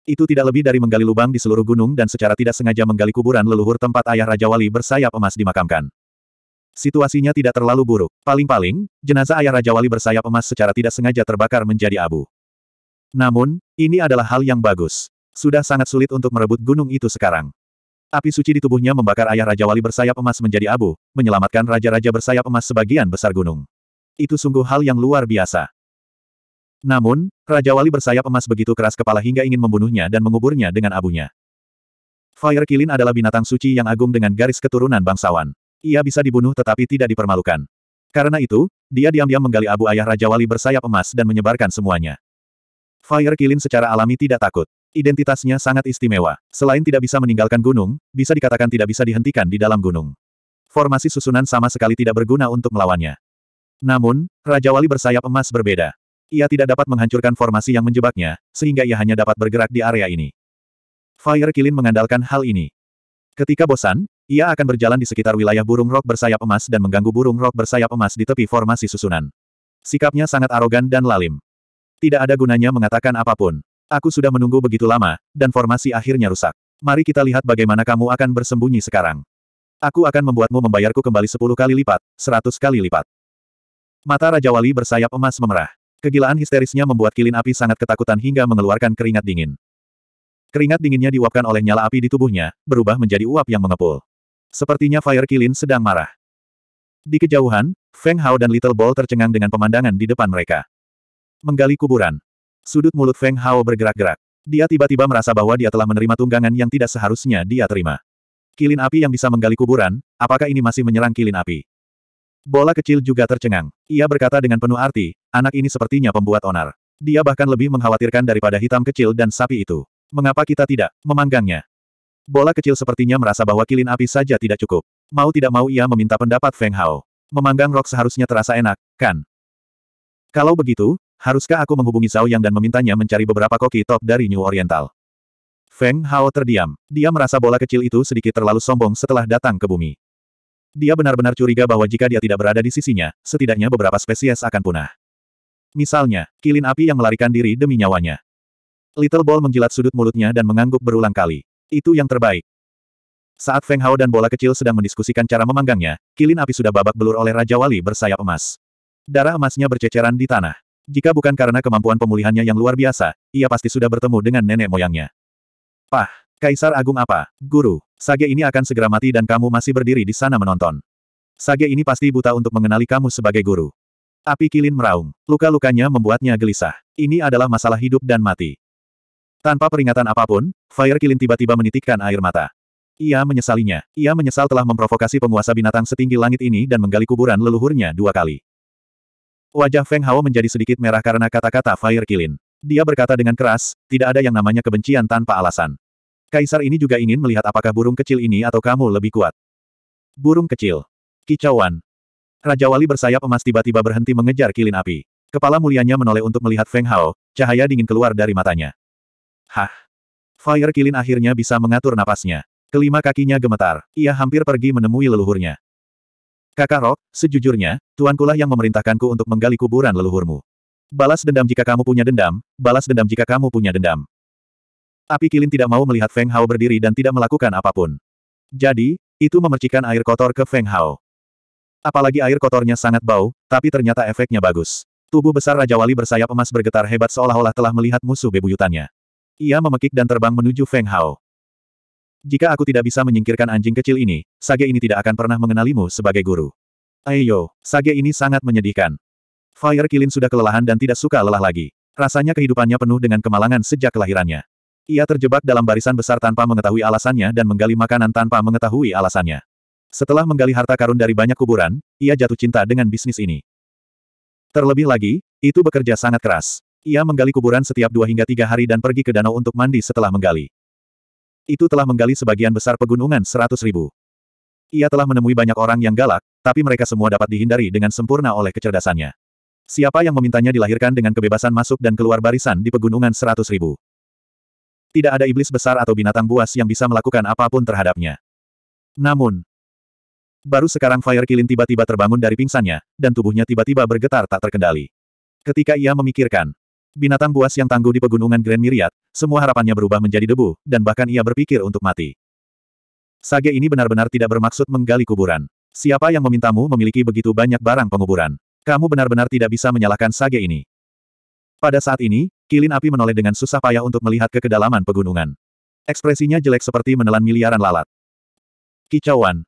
Itu tidak lebih dari menggali lubang di seluruh gunung dan secara tidak sengaja menggali kuburan leluhur tempat ayah Raja Wali bersayap emas dimakamkan. Situasinya tidak terlalu buruk. Paling-paling, jenazah ayah Raja Wali bersayap emas secara tidak sengaja terbakar menjadi abu. Namun, ini adalah hal yang bagus. Sudah sangat sulit untuk merebut gunung itu sekarang. Api suci di tubuhnya membakar ayah Raja Wali bersayap emas menjadi abu, menyelamatkan Raja-Raja bersayap emas sebagian besar gunung. Itu sungguh hal yang luar biasa. Namun, Raja Wali bersayap emas begitu keras kepala hingga ingin membunuhnya dan menguburnya dengan abunya. Fire Kilin adalah binatang suci yang agung dengan garis keturunan bangsawan. Ia bisa dibunuh tetapi tidak dipermalukan. Karena itu, dia diam-diam menggali abu ayah Raja Wali bersayap emas dan menyebarkan semuanya. Fire Kilin secara alami tidak takut. Identitasnya sangat istimewa. Selain tidak bisa meninggalkan gunung, bisa dikatakan tidak bisa dihentikan di dalam gunung. Formasi susunan sama sekali tidak berguna untuk melawannya. Namun, Raja Wali bersayap emas berbeda. Ia tidak dapat menghancurkan formasi yang menjebaknya, sehingga ia hanya dapat bergerak di area ini. Fire Kilin mengandalkan hal ini. Ketika bosan, ia akan berjalan di sekitar wilayah burung rok bersayap emas dan mengganggu burung rok bersayap emas di tepi formasi susunan. Sikapnya sangat arogan dan lalim. Tidak ada gunanya mengatakan apapun. Aku sudah menunggu begitu lama, dan formasi akhirnya rusak. Mari kita lihat bagaimana kamu akan bersembunyi sekarang. Aku akan membuatmu membayarku kembali sepuluh kali lipat, seratus kali lipat. Mata Raja Wali bersayap emas memerah. Kegilaan histerisnya membuat kilin api sangat ketakutan hingga mengeluarkan keringat dingin. Keringat dinginnya diuapkan oleh nyala api di tubuhnya, berubah menjadi uap yang mengepul. Sepertinya Fire Kilin sedang marah. Di kejauhan, Feng Hao dan Little Ball tercengang dengan pemandangan di depan mereka. Menggali kuburan. Sudut mulut Feng Hao bergerak-gerak. Dia tiba-tiba merasa bahwa dia telah menerima tunggangan yang tidak seharusnya dia terima. Kilin api yang bisa menggali kuburan, apakah ini masih menyerang kilin api? Bola kecil juga tercengang. Ia berkata dengan penuh arti, anak ini sepertinya pembuat onar. Dia bahkan lebih mengkhawatirkan daripada hitam kecil dan sapi itu. Mengapa kita tidak memanggangnya? Bola kecil sepertinya merasa bahwa kilin api saja tidak cukup. Mau tidak mau ia meminta pendapat Feng Hao. Memanggang rok seharusnya terasa enak, kan? Kalau begitu, haruskah aku menghubungi Zhao Yang dan memintanya mencari beberapa koki top dari New Oriental? Feng Hao terdiam. Dia merasa bola kecil itu sedikit terlalu sombong setelah datang ke bumi. Dia benar-benar curiga bahwa jika dia tidak berada di sisinya, setidaknya beberapa spesies akan punah. Misalnya, kilin api yang melarikan diri demi nyawanya. Little Ball menjilat sudut mulutnya dan mengangguk berulang kali. Itu yang terbaik. Saat Feng Hao dan bola kecil sedang mendiskusikan cara memanggangnya, kilin api sudah babak belur oleh Raja Wali bersayap emas. Darah emasnya berceceran di tanah. Jika bukan karena kemampuan pemulihannya yang luar biasa, ia pasti sudah bertemu dengan nenek moyangnya. Pah! Kaisar Agung apa? Guru, Sage ini akan segera mati dan kamu masih berdiri di sana menonton. Sage ini pasti buta untuk mengenali kamu sebagai guru. Api kilin meraung. Luka-lukanya membuatnya gelisah. Ini adalah masalah hidup dan mati. Tanpa peringatan apapun, Fire Kilin tiba-tiba menitikkan air mata. Ia menyesalinya. Ia menyesal telah memprovokasi penguasa binatang setinggi langit ini dan menggali kuburan leluhurnya dua kali. Wajah Feng Hao menjadi sedikit merah karena kata-kata Fire Kilin. Dia berkata dengan keras, tidak ada yang namanya kebencian tanpa alasan. Kaisar ini juga ingin melihat apakah burung kecil ini atau kamu lebih kuat. Burung kecil. Kicauan. Raja Wali bersayap emas tiba-tiba berhenti mengejar kilin api. Kepala mulianya menoleh untuk melihat Feng Hao, cahaya dingin keluar dari matanya. Hah. Fire kilin akhirnya bisa mengatur napasnya. Kelima kakinya gemetar, ia hampir pergi menemui leluhurnya. Kakak Rok, sejujurnya, tuankulah yang memerintahkanku untuk menggali kuburan leluhurmu. Balas dendam jika kamu punya dendam, balas dendam jika kamu punya dendam. Api kilin tidak mau melihat Feng Hao berdiri dan tidak melakukan apapun. Jadi, itu memercikan air kotor ke Feng Hao. Apalagi air kotornya sangat bau, tapi ternyata efeknya bagus. Tubuh besar Raja Wali bersayap emas bergetar hebat seolah-olah telah melihat musuh bebuyutannya. Ia memekik dan terbang menuju Feng Hao. Jika aku tidak bisa menyingkirkan anjing kecil ini, sage ini tidak akan pernah mengenalimu sebagai guru. Ayo, sage ini sangat menyedihkan. Fire Kilin sudah kelelahan dan tidak suka lelah lagi. Rasanya kehidupannya penuh dengan kemalangan sejak kelahirannya. Ia terjebak dalam barisan besar tanpa mengetahui alasannya dan menggali makanan tanpa mengetahui alasannya. Setelah menggali harta karun dari banyak kuburan, ia jatuh cinta dengan bisnis ini. Terlebih lagi, itu bekerja sangat keras. Ia menggali kuburan setiap dua hingga tiga hari dan pergi ke danau untuk mandi setelah menggali. Itu telah menggali sebagian besar pegunungan seratus ribu. Ia telah menemui banyak orang yang galak, tapi mereka semua dapat dihindari dengan sempurna oleh kecerdasannya. Siapa yang memintanya dilahirkan dengan kebebasan masuk dan keluar barisan di pegunungan seratus ribu tidak ada iblis besar atau binatang buas yang bisa melakukan apapun terhadapnya. Namun, baru sekarang Fire Kilin tiba-tiba terbangun dari pingsannya, dan tubuhnya tiba-tiba bergetar tak terkendali. Ketika ia memikirkan, binatang buas yang tangguh di pegunungan Grand Myriad, semua harapannya berubah menjadi debu, dan bahkan ia berpikir untuk mati. Sage ini benar-benar tidak bermaksud menggali kuburan. Siapa yang memintamu memiliki begitu banyak barang penguburan? Kamu benar-benar tidak bisa menyalahkan sage ini. Pada saat ini, kilin api menoleh dengan susah payah untuk melihat ke kedalaman pegunungan. Ekspresinya jelek seperti menelan miliaran lalat. Kicauan.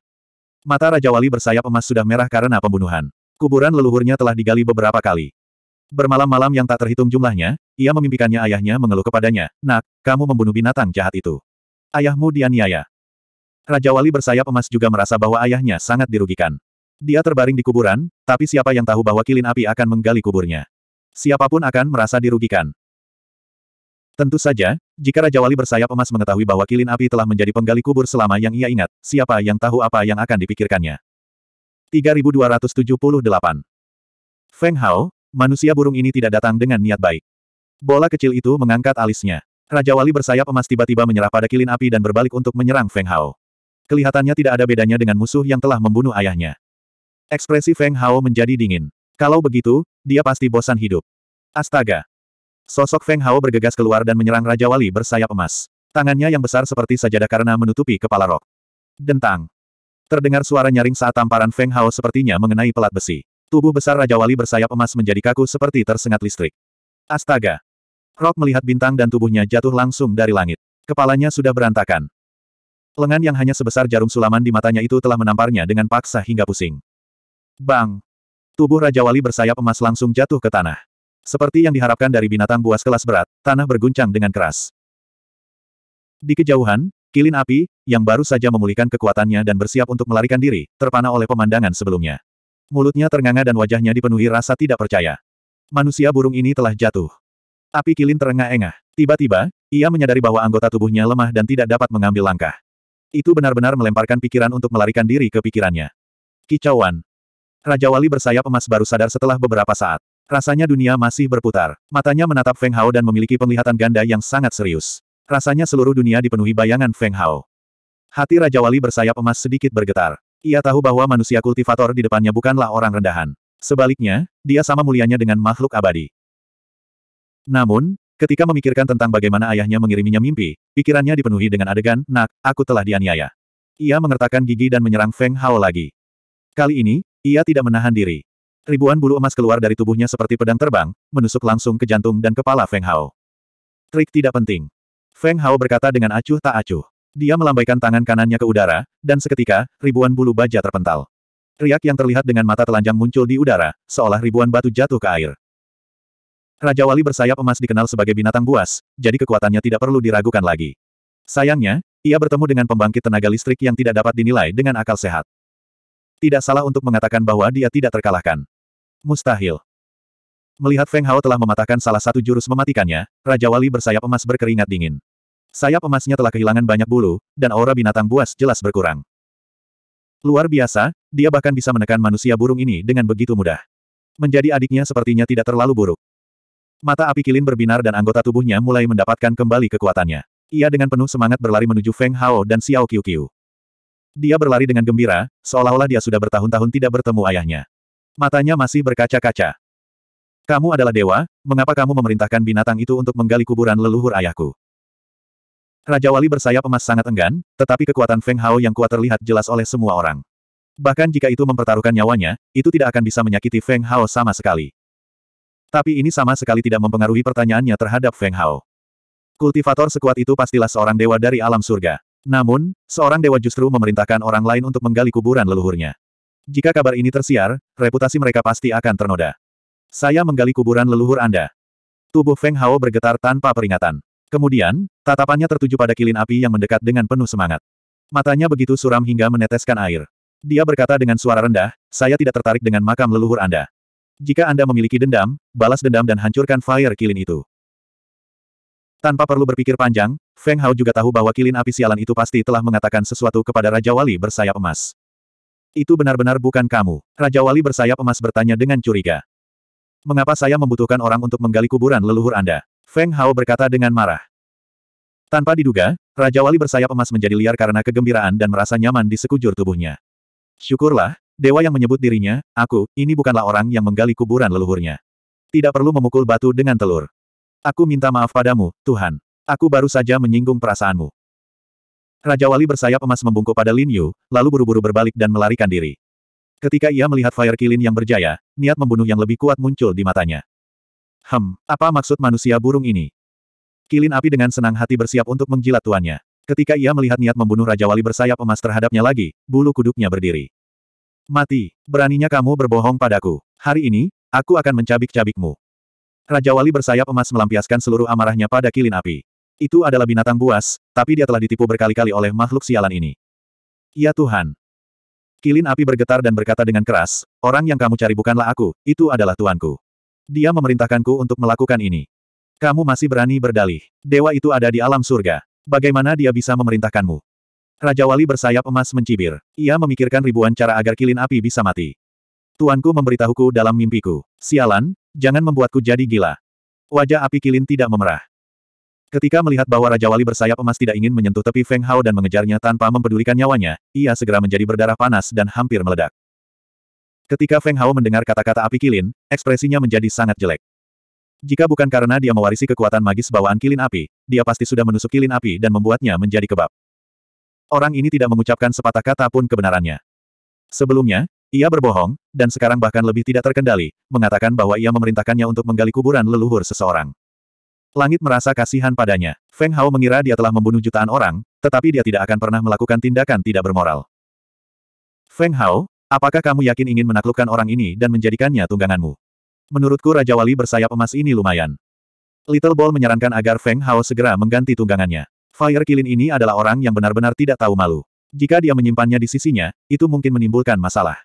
Mata Raja Wali bersayap emas sudah merah karena pembunuhan. Kuburan leluhurnya telah digali beberapa kali. Bermalam-malam yang tak terhitung jumlahnya, ia memimpikannya ayahnya mengeluh kepadanya, Nak, kamu membunuh binatang jahat itu. Ayahmu dianiaya. Raja Wali bersayap emas juga merasa bahwa ayahnya sangat dirugikan. Dia terbaring di kuburan, tapi siapa yang tahu bahwa kilin api akan menggali kuburnya siapapun akan merasa dirugikan. Tentu saja, jika Raja Wali bersayap emas mengetahui bahwa kilin api telah menjadi penggali kubur selama yang ia ingat, siapa yang tahu apa yang akan dipikirkannya. 3278 Feng Hao, manusia burung ini tidak datang dengan niat baik. Bola kecil itu mengangkat alisnya. Raja Wali bersayap emas tiba-tiba menyerah pada kilin api dan berbalik untuk menyerang Feng Hao. Kelihatannya tidak ada bedanya dengan musuh yang telah membunuh ayahnya. Ekspresi Feng Hao menjadi dingin. Kalau begitu, dia pasti bosan hidup. Astaga! Sosok Feng Hao bergegas keluar dan menyerang Raja Wali bersayap emas. Tangannya yang besar seperti sajadah karena menutupi kepala Rok. Dentang! Terdengar suara nyaring saat tamparan Feng Hao sepertinya mengenai pelat besi. Tubuh besar Raja Wali bersayap emas menjadi kaku seperti tersengat listrik. Astaga! Rok melihat bintang dan tubuhnya jatuh langsung dari langit. Kepalanya sudah berantakan. Lengan yang hanya sebesar jarum sulaman di matanya itu telah menamparnya dengan paksa hingga pusing. Bang! Tubuh Raja Wali bersayap emas langsung jatuh ke tanah. Seperti yang diharapkan dari binatang buas kelas berat, tanah berguncang dengan keras. Di kejauhan, kilin api, yang baru saja memulihkan kekuatannya dan bersiap untuk melarikan diri, terpana oleh pemandangan sebelumnya. Mulutnya ternganga dan wajahnya dipenuhi rasa tidak percaya. Manusia burung ini telah jatuh. Api kilin terengah-engah. Tiba-tiba, ia menyadari bahwa anggota tubuhnya lemah dan tidak dapat mengambil langkah. Itu benar-benar melemparkan pikiran untuk melarikan diri ke pikirannya. Kicauan. Raja Wali bersayap emas baru sadar setelah beberapa saat. Rasanya dunia masih berputar. Matanya menatap Feng Hao dan memiliki penglihatan ganda yang sangat serius. Rasanya seluruh dunia dipenuhi bayangan Feng Hao. Hati Raja Wali bersayap emas sedikit bergetar. Ia tahu bahwa manusia kultivator di depannya bukanlah orang rendahan. Sebaliknya, dia sama mulianya dengan makhluk abadi. Namun, ketika memikirkan tentang bagaimana ayahnya mengiriminya mimpi, pikirannya dipenuhi dengan adegan, nak, aku telah dianiaya. Ia mengertakkan gigi dan menyerang Feng Hao lagi. Kali ini, ia tidak menahan diri. Ribuan bulu emas keluar dari tubuhnya seperti pedang terbang, menusuk langsung ke jantung dan kepala Feng Hao. Trik tidak penting. Feng Hao berkata dengan acuh tak acuh. Dia melambaikan tangan kanannya ke udara, dan seketika, ribuan bulu baja terpental. Riak yang terlihat dengan mata telanjang muncul di udara, seolah ribuan batu jatuh ke air. Raja Wali bersayap emas dikenal sebagai binatang buas, jadi kekuatannya tidak perlu diragukan lagi. Sayangnya, ia bertemu dengan pembangkit tenaga listrik yang tidak dapat dinilai dengan akal sehat. Tidak salah untuk mengatakan bahwa dia tidak terkalahkan. Mustahil. Melihat Feng Hao telah mematahkan salah satu jurus mematikannya, Raja Wali bersayap emas berkeringat dingin. Sayap emasnya telah kehilangan banyak bulu, dan aura binatang buas jelas berkurang. Luar biasa, dia bahkan bisa menekan manusia burung ini dengan begitu mudah. Menjadi adiknya sepertinya tidak terlalu buruk. Mata api kilin berbinar dan anggota tubuhnya mulai mendapatkan kembali kekuatannya. Ia dengan penuh semangat berlari menuju Feng Hao dan Xiao Qiu Qiu. Dia berlari dengan gembira, seolah-olah dia sudah bertahun-tahun tidak bertemu ayahnya. Matanya masih berkaca-kaca. Kamu adalah dewa, mengapa kamu memerintahkan binatang itu untuk menggali kuburan leluhur ayahku? Raja Wali bersayap emas sangat enggan, tetapi kekuatan Feng Hao yang kuat terlihat jelas oleh semua orang. Bahkan jika itu mempertaruhkan nyawanya, itu tidak akan bisa menyakiti Feng Hao sama sekali. Tapi ini sama sekali tidak mempengaruhi pertanyaannya terhadap Feng Hao. Kultivator sekuat itu pastilah seorang dewa dari alam surga. Namun, seorang dewa justru memerintahkan orang lain untuk menggali kuburan leluhurnya. Jika kabar ini tersiar, reputasi mereka pasti akan ternoda. Saya menggali kuburan leluhur Anda. Tubuh Feng Hao bergetar tanpa peringatan. Kemudian, tatapannya tertuju pada kilin api yang mendekat dengan penuh semangat. Matanya begitu suram hingga meneteskan air. Dia berkata dengan suara rendah, saya tidak tertarik dengan makam leluhur Anda. Jika Anda memiliki dendam, balas dendam dan hancurkan fire kilin itu. Tanpa perlu berpikir panjang, Feng Hao juga tahu bahwa kilin api sialan itu pasti telah mengatakan sesuatu kepada Raja Wali bersayap emas. Itu benar-benar bukan kamu. Raja Wali bersayap emas bertanya dengan curiga. Mengapa saya membutuhkan orang untuk menggali kuburan leluhur Anda? Feng Hao berkata dengan marah. Tanpa diduga, Raja Wali bersayap emas menjadi liar karena kegembiraan dan merasa nyaman di sekujur tubuhnya. Syukurlah, dewa yang menyebut dirinya, aku, ini bukanlah orang yang menggali kuburan leluhurnya. Tidak perlu memukul batu dengan telur. Aku minta maaf padamu, Tuhan. Aku baru saja menyinggung perasaanmu. Raja Wali bersayap emas membungkuk pada Lin Yu, lalu buru-buru berbalik dan melarikan diri. Ketika ia melihat Fire Kilin yang berjaya, niat membunuh yang lebih kuat muncul di matanya. Hem, apa maksud manusia burung ini? Kilin api dengan senang hati bersiap untuk menjilat tuannya. Ketika ia melihat niat membunuh Raja Wali bersayap emas terhadapnya lagi, bulu kuduknya berdiri. Mati, beraninya kamu berbohong padaku. Hari ini, aku akan mencabik-cabikmu. Raja Wali bersayap emas melampiaskan seluruh amarahnya pada kilin api. Itu adalah binatang buas, tapi dia telah ditipu berkali-kali oleh makhluk sialan ini. Ya Tuhan. Kilin api bergetar dan berkata dengan keras, orang yang kamu cari bukanlah aku, itu adalah tuanku. Dia memerintahkanku untuk melakukan ini. Kamu masih berani berdalih. Dewa itu ada di alam surga. Bagaimana dia bisa memerintahkanmu? Raja Wali bersayap emas mencibir. Ia memikirkan ribuan cara agar kilin api bisa mati. Tuanku memberitahuku dalam mimpiku. Sialan, jangan membuatku jadi gila. Wajah api kilin tidak memerah. Ketika melihat bahwa Raja Wali bersayap emas tidak ingin menyentuh tepi Feng Hao dan mengejarnya tanpa mempedulikan nyawanya, ia segera menjadi berdarah panas dan hampir meledak. Ketika Feng Hao mendengar kata-kata api kilin, ekspresinya menjadi sangat jelek. Jika bukan karena dia mewarisi kekuatan magis bawaan kilin api, dia pasti sudah menusuk kilin api dan membuatnya menjadi kebab. Orang ini tidak mengucapkan sepatah kata pun kebenarannya. Sebelumnya, ia berbohong, dan sekarang bahkan lebih tidak terkendali, mengatakan bahwa ia memerintahkannya untuk menggali kuburan leluhur seseorang. Langit merasa kasihan padanya. Feng Hao mengira dia telah membunuh jutaan orang, tetapi dia tidak akan pernah melakukan tindakan tidak bermoral. Feng Hao, apakah kamu yakin ingin menaklukkan orang ini dan menjadikannya tungganganmu? Menurutku Raja Wali bersayap emas ini lumayan. Little Ball menyarankan agar Feng Hao segera mengganti tunggangannya. Fire Kilin ini adalah orang yang benar-benar tidak tahu malu. Jika dia menyimpannya di sisinya, itu mungkin menimbulkan masalah.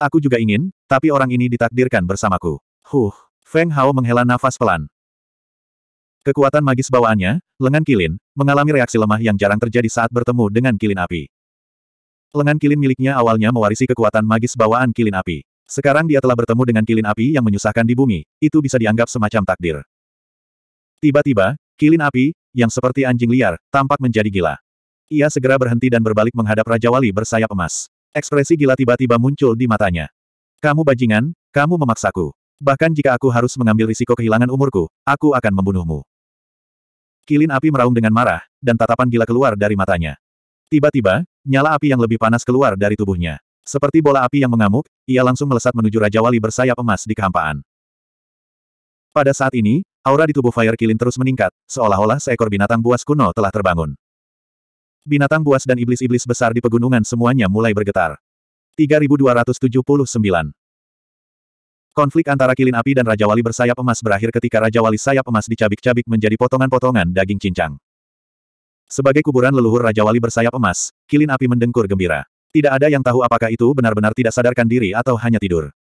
Aku juga ingin, tapi orang ini ditakdirkan bersamaku. Huh, Feng Hao menghela nafas pelan. Kekuatan magis bawaannya, lengan kilin, mengalami reaksi lemah yang jarang terjadi saat bertemu dengan kilin api. Lengan kilin miliknya awalnya mewarisi kekuatan magis bawaan kilin api. Sekarang dia telah bertemu dengan kilin api yang menyusahkan di bumi, itu bisa dianggap semacam takdir. Tiba-tiba, kilin api, yang seperti anjing liar, tampak menjadi gila. Ia segera berhenti dan berbalik menghadap Raja Wali bersayap emas. Ekspresi gila tiba-tiba muncul di matanya. Kamu bajingan, kamu memaksaku. Bahkan jika aku harus mengambil risiko kehilangan umurku, aku akan membunuhmu. Kilin api meraung dengan marah, dan tatapan gila keluar dari matanya. Tiba-tiba, nyala api yang lebih panas keluar dari tubuhnya. Seperti bola api yang mengamuk, ia langsung melesat menuju Raja Wali bersayap emas di kehampaan. Pada saat ini, aura di tubuh Fire Kilin terus meningkat, seolah-olah seekor binatang buas kuno telah terbangun. Binatang buas dan iblis-iblis besar di pegunungan semuanya mulai bergetar. 3279 Konflik antara kilin api dan Raja Wali bersayap emas berakhir ketika Raja Wali sayap emas dicabik-cabik menjadi potongan-potongan daging cincang. Sebagai kuburan leluhur Raja Wali bersayap emas, kilin api mendengkur gembira. Tidak ada yang tahu apakah itu benar-benar tidak sadarkan diri atau hanya tidur.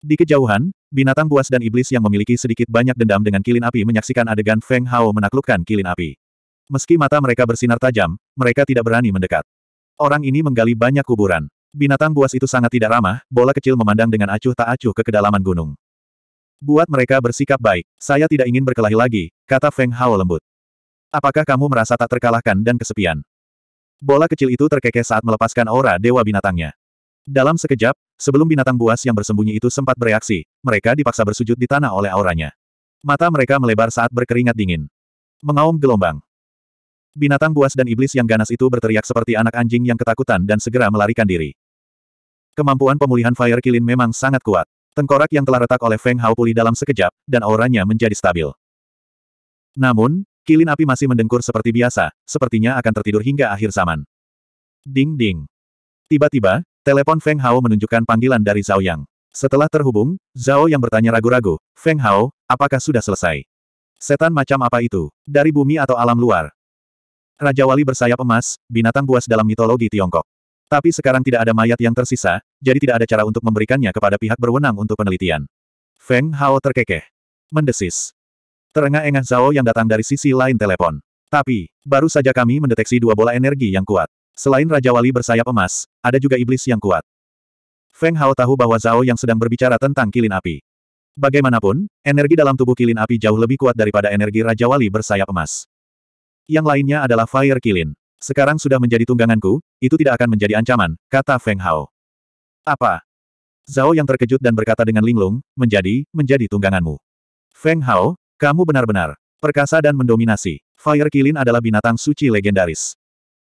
Di kejauhan, binatang buas dan iblis yang memiliki sedikit banyak dendam dengan kilin api menyaksikan adegan Feng Hao menaklukkan kilin api. Meski mata mereka bersinar tajam, mereka tidak berani mendekat. Orang ini menggali banyak kuburan. Binatang buas itu sangat tidak ramah, bola kecil memandang dengan acuh tak acuh ke kedalaman gunung. Buat mereka bersikap baik, saya tidak ingin berkelahi lagi, kata Feng Hao lembut. Apakah kamu merasa tak terkalahkan dan kesepian? Bola kecil itu terkekeh saat melepaskan aura dewa binatangnya. Dalam sekejap, sebelum binatang buas yang bersembunyi itu sempat bereaksi, mereka dipaksa bersujud di tanah oleh auranya. Mata mereka melebar saat berkeringat dingin. Mengaum gelombang. Binatang buas dan iblis yang ganas itu berteriak seperti anak anjing yang ketakutan dan segera melarikan diri. Kemampuan pemulihan Fire Kilin memang sangat kuat. Tengkorak yang telah retak oleh Feng Hao pulih dalam sekejap, dan auranya menjadi stabil. Namun, kilin api masih mendengkur seperti biasa, sepertinya akan tertidur hingga akhir zaman. Ding-ding. Tiba-tiba, telepon Feng Hao menunjukkan panggilan dari Zhao Yang. Setelah terhubung, Zhao yang bertanya ragu-ragu, Feng Hao, apakah sudah selesai? Setan macam apa itu? Dari bumi atau alam luar? Raja Wali bersayap emas, binatang buas dalam mitologi Tiongkok. Tapi sekarang tidak ada mayat yang tersisa, jadi tidak ada cara untuk memberikannya kepada pihak berwenang untuk penelitian. Feng Hao terkekeh. Mendesis. Terengah-engah Zhao yang datang dari sisi lain telepon. Tapi, baru saja kami mendeteksi dua bola energi yang kuat. Selain Raja Wali bersayap emas, ada juga iblis yang kuat. Feng Hao tahu bahwa Zhao yang sedang berbicara tentang kilin api. Bagaimanapun, energi dalam tubuh kilin api jauh lebih kuat daripada energi Raja Wali bersayap emas. Yang lainnya adalah Fire Kilin. Sekarang sudah menjadi tungganganku, itu tidak akan menjadi ancaman, kata Feng Hao. Apa? Zhao yang terkejut dan berkata dengan linglung, menjadi, menjadi tungganganmu. Feng Hao, kamu benar-benar perkasa dan mendominasi. Fire Kilin adalah binatang suci legendaris.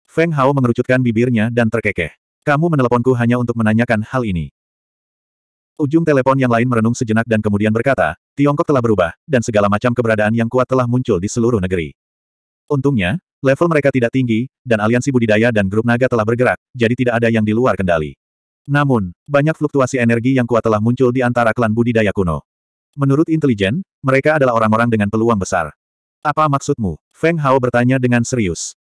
Feng Hao mengerucutkan bibirnya dan terkekeh. Kamu meneleponku hanya untuk menanyakan hal ini. Ujung telepon yang lain merenung sejenak dan kemudian berkata, Tiongkok telah berubah, dan segala macam keberadaan yang kuat telah muncul di seluruh negeri. Untungnya, level mereka tidak tinggi, dan aliansi budidaya dan grup naga telah bergerak, jadi tidak ada yang di luar kendali. Namun, banyak fluktuasi energi yang kuat telah muncul di antara klan budidaya kuno. Menurut intelijen, mereka adalah orang-orang dengan peluang besar. Apa maksudmu? Feng Hao bertanya dengan serius.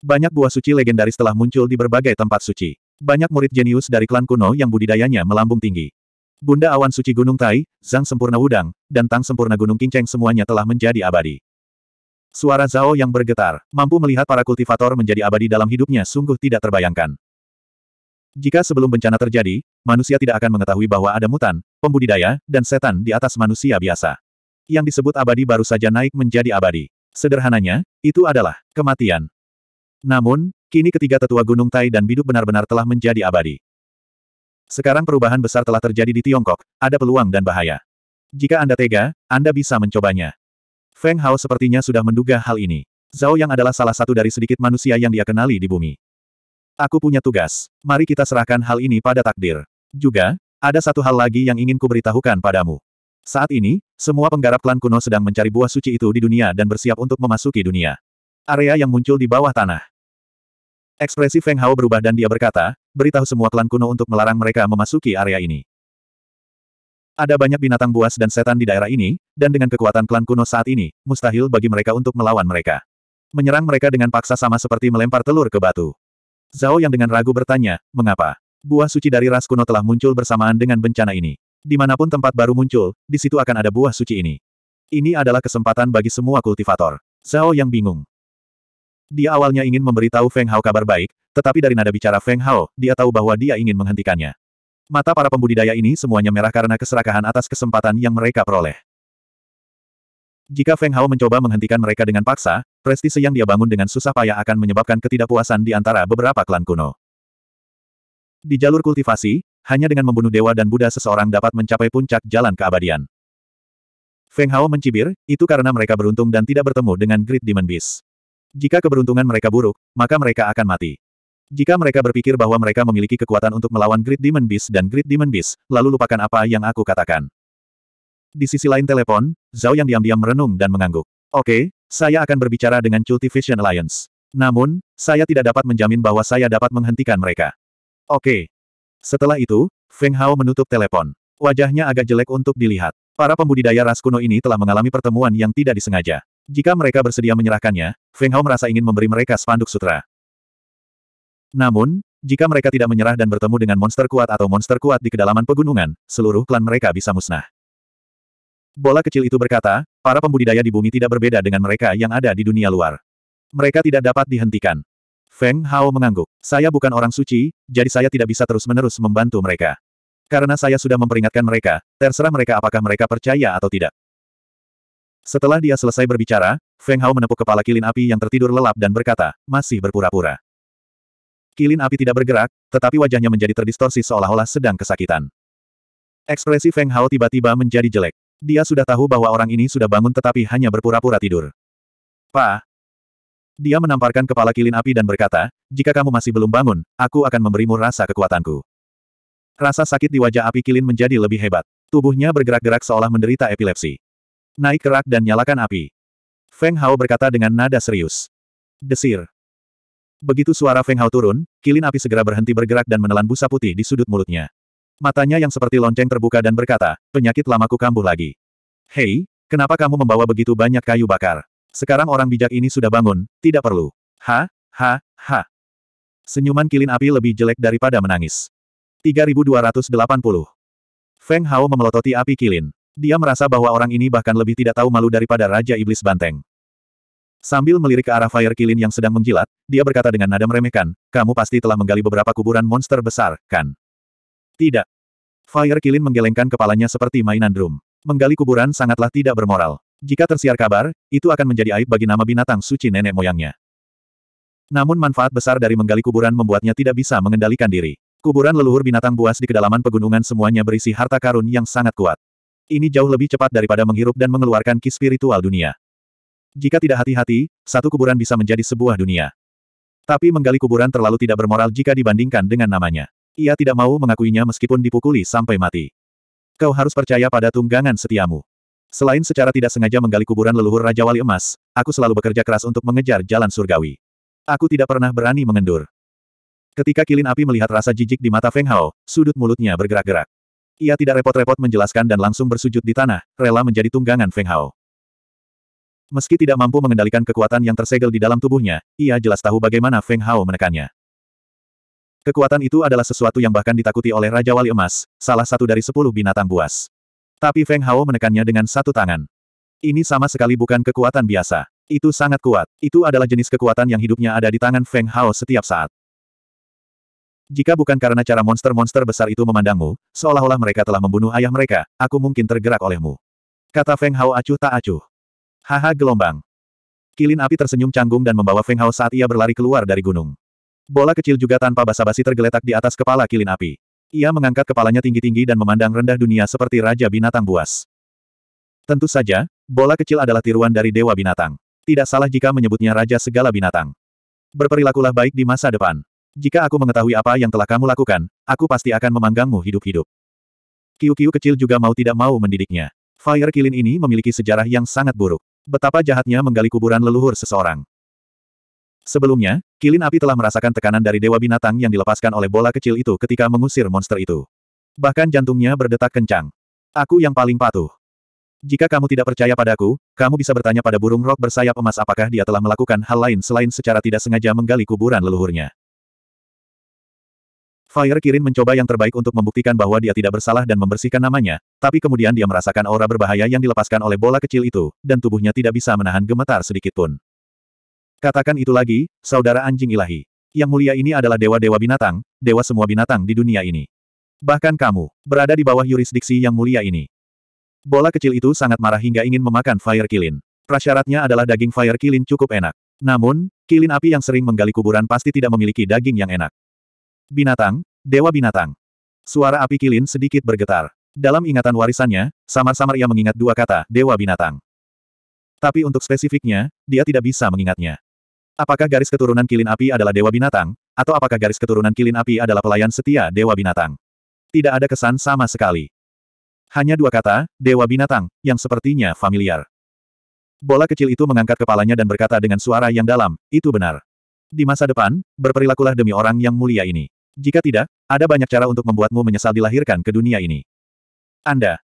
Banyak buah suci legendaris telah muncul di berbagai tempat suci. Banyak murid jenius dari klan kuno yang budidayanya melambung tinggi. Bunda awan suci Gunung Tai, Zhang Sempurna Udang, dan Tang Sempurna Gunung Kinceng semuanya telah menjadi abadi. Suara Zhao yang bergetar, mampu melihat para kultivator menjadi abadi dalam hidupnya sungguh tidak terbayangkan. Jika sebelum bencana terjadi, manusia tidak akan mengetahui bahwa ada mutan, pembudidaya, dan setan di atas manusia biasa. Yang disebut abadi baru saja naik menjadi abadi. Sederhananya, itu adalah kematian. Namun, kini ketiga tetua Gunung Tai dan Biduk benar-benar telah menjadi abadi. Sekarang perubahan besar telah terjadi di Tiongkok, ada peluang dan bahaya. Jika Anda tega, Anda bisa mencobanya. Feng Hao sepertinya sudah menduga hal ini. Zhao yang adalah salah satu dari sedikit manusia yang dia kenali di bumi. Aku punya tugas. Mari kita serahkan hal ini pada takdir. Juga, ada satu hal lagi yang ingin kuberitahukan padamu. Saat ini, semua penggarap klan kuno sedang mencari buah suci itu di dunia dan bersiap untuk memasuki dunia. Area yang muncul di bawah tanah. Ekspresi Feng Hao berubah dan dia berkata, beritahu semua klan kuno untuk melarang mereka memasuki area ini. Ada banyak binatang buas dan setan di daerah ini, dan dengan kekuatan klan kuno saat ini, mustahil bagi mereka untuk melawan mereka. Menyerang mereka dengan paksa sama seperti melempar telur ke batu. Zhao yang dengan ragu bertanya, mengapa? Buah suci dari ras kuno telah muncul bersamaan dengan bencana ini. Dimanapun tempat baru muncul, di situ akan ada buah suci ini. Ini adalah kesempatan bagi semua kultivator. Zhao yang bingung. Dia awalnya ingin memberitahu Feng Hao kabar baik, tetapi dari nada bicara Feng Hao, dia tahu bahwa dia ingin menghentikannya. Mata para pembudidaya ini semuanya merah karena keserakahan atas kesempatan yang mereka peroleh. Jika Feng Hao mencoba menghentikan mereka dengan paksa, prestise yang dia bangun dengan susah payah akan menyebabkan ketidakpuasan di antara beberapa klan kuno. Di jalur kultivasi, hanya dengan membunuh dewa dan Buddha seseorang dapat mencapai puncak jalan keabadian. Feng Hao mencibir, itu karena mereka beruntung dan tidak bertemu dengan Great Demon Beast. Jika keberuntungan mereka buruk, maka mereka akan mati. Jika mereka berpikir bahwa mereka memiliki kekuatan untuk melawan Great Demon Beast dan Great Demon Beast, lalu lupakan apa yang aku katakan. Di sisi lain telepon, Zhao yang diam-diam merenung dan mengangguk. Oke, okay, saya akan berbicara dengan Cultivation Alliance. Namun, saya tidak dapat menjamin bahwa saya dapat menghentikan mereka. Oke. Okay. Setelah itu, Feng Hao menutup telepon. Wajahnya agak jelek untuk dilihat. Para pembudidaya ras kuno ini telah mengalami pertemuan yang tidak disengaja. Jika mereka bersedia menyerahkannya, Feng Hao merasa ingin memberi mereka spanduk sutra. Namun, jika mereka tidak menyerah dan bertemu dengan monster kuat atau monster kuat di kedalaman pegunungan, seluruh klan mereka bisa musnah. Bola kecil itu berkata, para pembudidaya di bumi tidak berbeda dengan mereka yang ada di dunia luar. Mereka tidak dapat dihentikan. Feng Hao mengangguk. Saya bukan orang suci, jadi saya tidak bisa terus-menerus membantu mereka. Karena saya sudah memperingatkan mereka, terserah mereka apakah mereka percaya atau tidak. Setelah dia selesai berbicara, Feng Hao menepuk kepala kilin api yang tertidur lelap dan berkata, masih berpura-pura. Kilin api tidak bergerak, tetapi wajahnya menjadi terdistorsi seolah-olah sedang kesakitan. Ekspresi Feng Hao tiba-tiba menjadi jelek. Dia sudah tahu bahwa orang ini sudah bangun tetapi hanya berpura-pura tidur. Pa. Dia menamparkan kepala kilin api dan berkata, jika kamu masih belum bangun, aku akan memberimu rasa kekuatanku. Rasa sakit di wajah api kilin menjadi lebih hebat. Tubuhnya bergerak-gerak seolah menderita epilepsi. Naik kerak dan nyalakan api. Feng Hao berkata dengan nada serius. Desir. Begitu suara Feng Hao turun, kilin api segera berhenti bergerak dan menelan busa putih di sudut mulutnya. Matanya yang seperti lonceng terbuka dan berkata, penyakit lamaku kambuh lagi. Hei, kenapa kamu membawa begitu banyak kayu bakar? Sekarang orang bijak ini sudah bangun, tidak perlu. Ha, ha, ha. Senyuman kilin api lebih jelek daripada menangis. 3280. Feng Hao memelototi api kilin. Dia merasa bahwa orang ini bahkan lebih tidak tahu malu daripada Raja Iblis Banteng. Sambil melirik ke arah Fire Kilin yang sedang menjilat, dia berkata dengan nada meremehkan, kamu pasti telah menggali beberapa kuburan monster besar, kan? Tidak. Fire Kilin menggelengkan kepalanya seperti mainan drum. Menggali kuburan sangatlah tidak bermoral. Jika tersiar kabar, itu akan menjadi aib bagi nama binatang suci nenek moyangnya. Namun manfaat besar dari menggali kuburan membuatnya tidak bisa mengendalikan diri. Kuburan leluhur binatang buas di kedalaman pegunungan semuanya berisi harta karun yang sangat kuat. Ini jauh lebih cepat daripada menghirup dan mengeluarkan ki spiritual dunia. Jika tidak hati-hati, satu kuburan bisa menjadi sebuah dunia. Tapi menggali kuburan terlalu tidak bermoral jika dibandingkan dengan namanya. Ia tidak mau mengakuinya meskipun dipukuli sampai mati. Kau harus percaya pada tunggangan setiamu. Selain secara tidak sengaja menggali kuburan leluhur Raja Wali Emas, aku selalu bekerja keras untuk mengejar jalan surgawi. Aku tidak pernah berani mengendur. Ketika kilin api melihat rasa jijik di mata Feng Hao, sudut mulutnya bergerak-gerak. Ia tidak repot-repot menjelaskan dan langsung bersujud di tanah, rela menjadi tunggangan Feng Hao. Meski tidak mampu mengendalikan kekuatan yang tersegel di dalam tubuhnya, ia jelas tahu bagaimana Feng Hao menekannya. Kekuatan itu adalah sesuatu yang bahkan ditakuti oleh Raja Wali Emas, salah satu dari sepuluh binatang buas. Tapi Feng Hao menekannya dengan satu tangan. Ini sama sekali bukan kekuatan biasa. Itu sangat kuat. Itu adalah jenis kekuatan yang hidupnya ada di tangan Feng Hao setiap saat. Jika bukan karena cara monster-monster besar itu memandangmu, seolah-olah mereka telah membunuh ayah mereka, aku mungkin tergerak olehmu. Kata Feng Hao acuh tak acuh. Haha gelombang. Kilin api tersenyum canggung dan membawa Feng Hao saat ia berlari keluar dari gunung. Bola kecil juga tanpa basa-basi tergeletak di atas kepala kilin api. Ia mengangkat kepalanya tinggi-tinggi dan memandang rendah dunia seperti raja binatang buas. Tentu saja, bola kecil adalah tiruan dari dewa binatang. Tidak salah jika menyebutnya raja segala binatang. Berperilakulah baik di masa depan. Jika aku mengetahui apa yang telah kamu lakukan, aku pasti akan memanggangmu hidup-hidup. Kiu-kiu kecil juga mau tidak mau mendidiknya. Fire Kilin ini memiliki sejarah yang sangat buruk. Betapa jahatnya menggali kuburan leluhur seseorang. Sebelumnya, kilin api telah merasakan tekanan dari dewa binatang yang dilepaskan oleh bola kecil itu ketika mengusir monster itu. Bahkan jantungnya berdetak kencang. Aku yang paling patuh. Jika kamu tidak percaya padaku, kamu bisa bertanya pada burung rok bersayap emas apakah dia telah melakukan hal lain selain secara tidak sengaja menggali kuburan leluhurnya. Fire Kirin mencoba yang terbaik untuk membuktikan bahwa dia tidak bersalah dan membersihkan namanya, tapi kemudian dia merasakan aura berbahaya yang dilepaskan oleh bola kecil itu, dan tubuhnya tidak bisa menahan gemetar sedikit pun. Katakan itu lagi, saudara anjing ilahi. Yang mulia ini adalah dewa-dewa binatang, dewa semua binatang di dunia ini. Bahkan kamu, berada di bawah yurisdiksi yang mulia ini. Bola kecil itu sangat marah hingga ingin memakan Fire Kilin. Prasyaratnya adalah daging Fire Kilin cukup enak. Namun, kilin api yang sering menggali kuburan pasti tidak memiliki daging yang enak. Binatang, Dewa Binatang. Suara api kilin sedikit bergetar. Dalam ingatan warisannya, samar-samar ia mengingat dua kata, Dewa Binatang. Tapi untuk spesifiknya, dia tidak bisa mengingatnya. Apakah garis keturunan kilin api adalah Dewa Binatang, atau apakah garis keturunan kilin api adalah pelayan setia Dewa Binatang? Tidak ada kesan sama sekali. Hanya dua kata, Dewa Binatang, yang sepertinya familiar. Bola kecil itu mengangkat kepalanya dan berkata dengan suara yang dalam, itu benar. Di masa depan, berperilakulah demi orang yang mulia ini. Jika tidak, ada banyak cara untuk membuatmu menyesal dilahirkan ke dunia ini. Anda.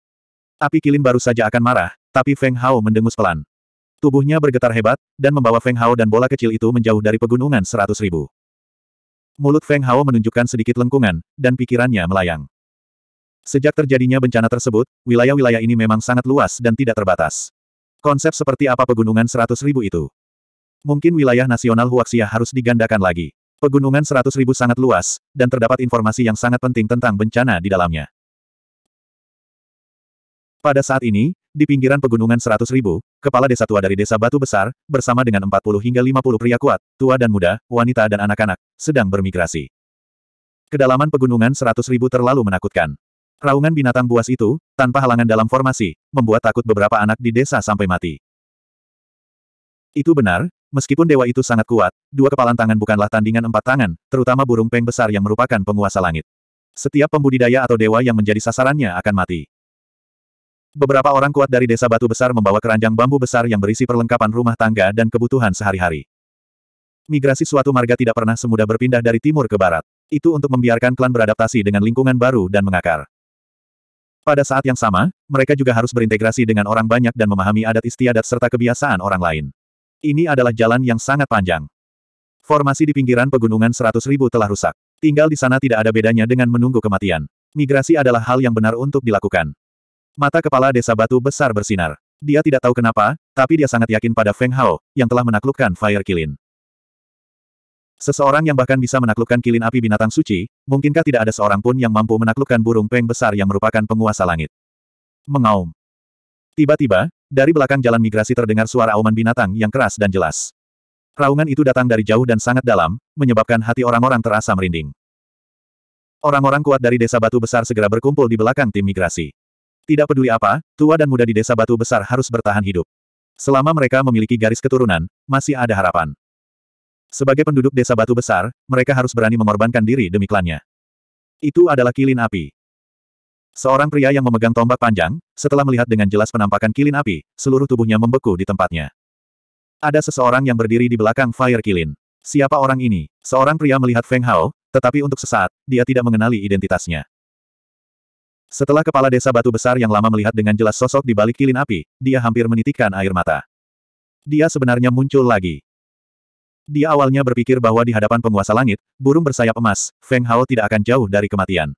Api kilin baru saja akan marah, tapi Feng Hao mendengus pelan. Tubuhnya bergetar hebat, dan membawa Feng Hao dan bola kecil itu menjauh dari pegunungan seratus ribu. Mulut Feng Hao menunjukkan sedikit lengkungan, dan pikirannya melayang. Sejak terjadinya bencana tersebut, wilayah-wilayah ini memang sangat luas dan tidak terbatas. Konsep seperti apa pegunungan seratus ribu itu? Mungkin wilayah nasional Huaxia harus digandakan lagi. Pegunungan seratus ribu sangat luas, dan terdapat informasi yang sangat penting tentang bencana di dalamnya. Pada saat ini, di pinggiran pegunungan seratus ribu, kepala desa tua dari desa Batu Besar, bersama dengan 40 hingga 50 pria kuat, tua dan muda, wanita dan anak-anak, sedang bermigrasi. Kedalaman pegunungan seratus ribu terlalu menakutkan. Raungan binatang buas itu, tanpa halangan dalam formasi, membuat takut beberapa anak di desa sampai mati. Itu benar, Meskipun dewa itu sangat kuat, dua kepalan tangan bukanlah tandingan empat tangan, terutama burung peng besar yang merupakan penguasa langit. Setiap pembudidaya atau dewa yang menjadi sasarannya akan mati. Beberapa orang kuat dari desa batu besar membawa keranjang bambu besar yang berisi perlengkapan rumah tangga dan kebutuhan sehari-hari. Migrasi suatu marga tidak pernah semudah berpindah dari timur ke barat. Itu untuk membiarkan klan beradaptasi dengan lingkungan baru dan mengakar. Pada saat yang sama, mereka juga harus berintegrasi dengan orang banyak dan memahami adat istiadat serta kebiasaan orang lain. Ini adalah jalan yang sangat panjang. Formasi di pinggiran pegunungan seratus ribu telah rusak. Tinggal di sana tidak ada bedanya dengan menunggu kematian. Migrasi adalah hal yang benar untuk dilakukan. Mata kepala desa batu besar bersinar. Dia tidak tahu kenapa, tapi dia sangat yakin pada Feng Hao, yang telah menaklukkan Fire Kilin. Seseorang yang bahkan bisa menaklukkan kilin api binatang suci, mungkinkah tidak ada seorang pun yang mampu menaklukkan burung peng besar yang merupakan penguasa langit? Mengaum. Tiba-tiba, dari belakang jalan migrasi terdengar suara auman binatang yang keras dan jelas. Raungan itu datang dari jauh dan sangat dalam, menyebabkan hati orang-orang terasa merinding. Orang-orang kuat dari desa batu besar segera berkumpul di belakang tim migrasi. Tidak peduli apa, tua dan muda di desa batu besar harus bertahan hidup. Selama mereka memiliki garis keturunan, masih ada harapan. Sebagai penduduk desa batu besar, mereka harus berani mengorbankan diri demi klannya. Itu adalah kilin api. Seorang pria yang memegang tombak panjang, setelah melihat dengan jelas penampakan kilin api, seluruh tubuhnya membeku di tempatnya. Ada seseorang yang berdiri di belakang fire kilin. Siapa orang ini? Seorang pria melihat Feng Hao, tetapi untuk sesaat, dia tidak mengenali identitasnya. Setelah kepala desa batu besar yang lama melihat dengan jelas sosok di balik kilin api, dia hampir menitikkan air mata. Dia sebenarnya muncul lagi. Dia awalnya berpikir bahwa di hadapan penguasa langit, burung bersayap emas, Feng Hao tidak akan jauh dari kematian.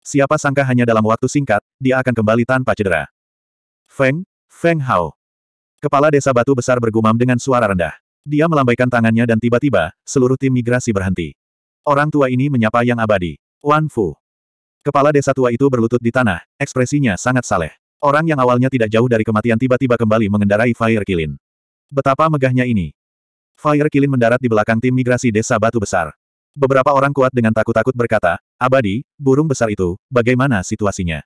Siapa sangka hanya dalam waktu singkat, dia akan kembali tanpa cedera. Feng, Feng Hao. Kepala desa batu besar bergumam dengan suara rendah. Dia melambaikan tangannya dan tiba-tiba, seluruh tim migrasi berhenti. Orang tua ini menyapa yang abadi. Wan Fu. Kepala desa tua itu berlutut di tanah, ekspresinya sangat saleh. Orang yang awalnya tidak jauh dari kematian tiba-tiba kembali mengendarai Fire Kilin. Betapa megahnya ini. Fire Kilin mendarat di belakang tim migrasi desa batu besar. Beberapa orang kuat dengan takut-takut berkata, Abadi, burung besar itu, bagaimana situasinya?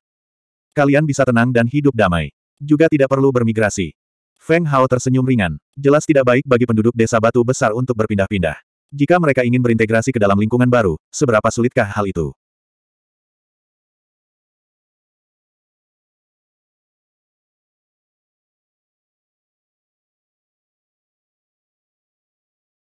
Kalian bisa tenang dan hidup damai. Juga tidak perlu bermigrasi. Feng Hao tersenyum ringan. Jelas tidak baik bagi penduduk desa batu besar untuk berpindah-pindah. Jika mereka ingin berintegrasi ke dalam lingkungan baru, seberapa sulitkah hal itu?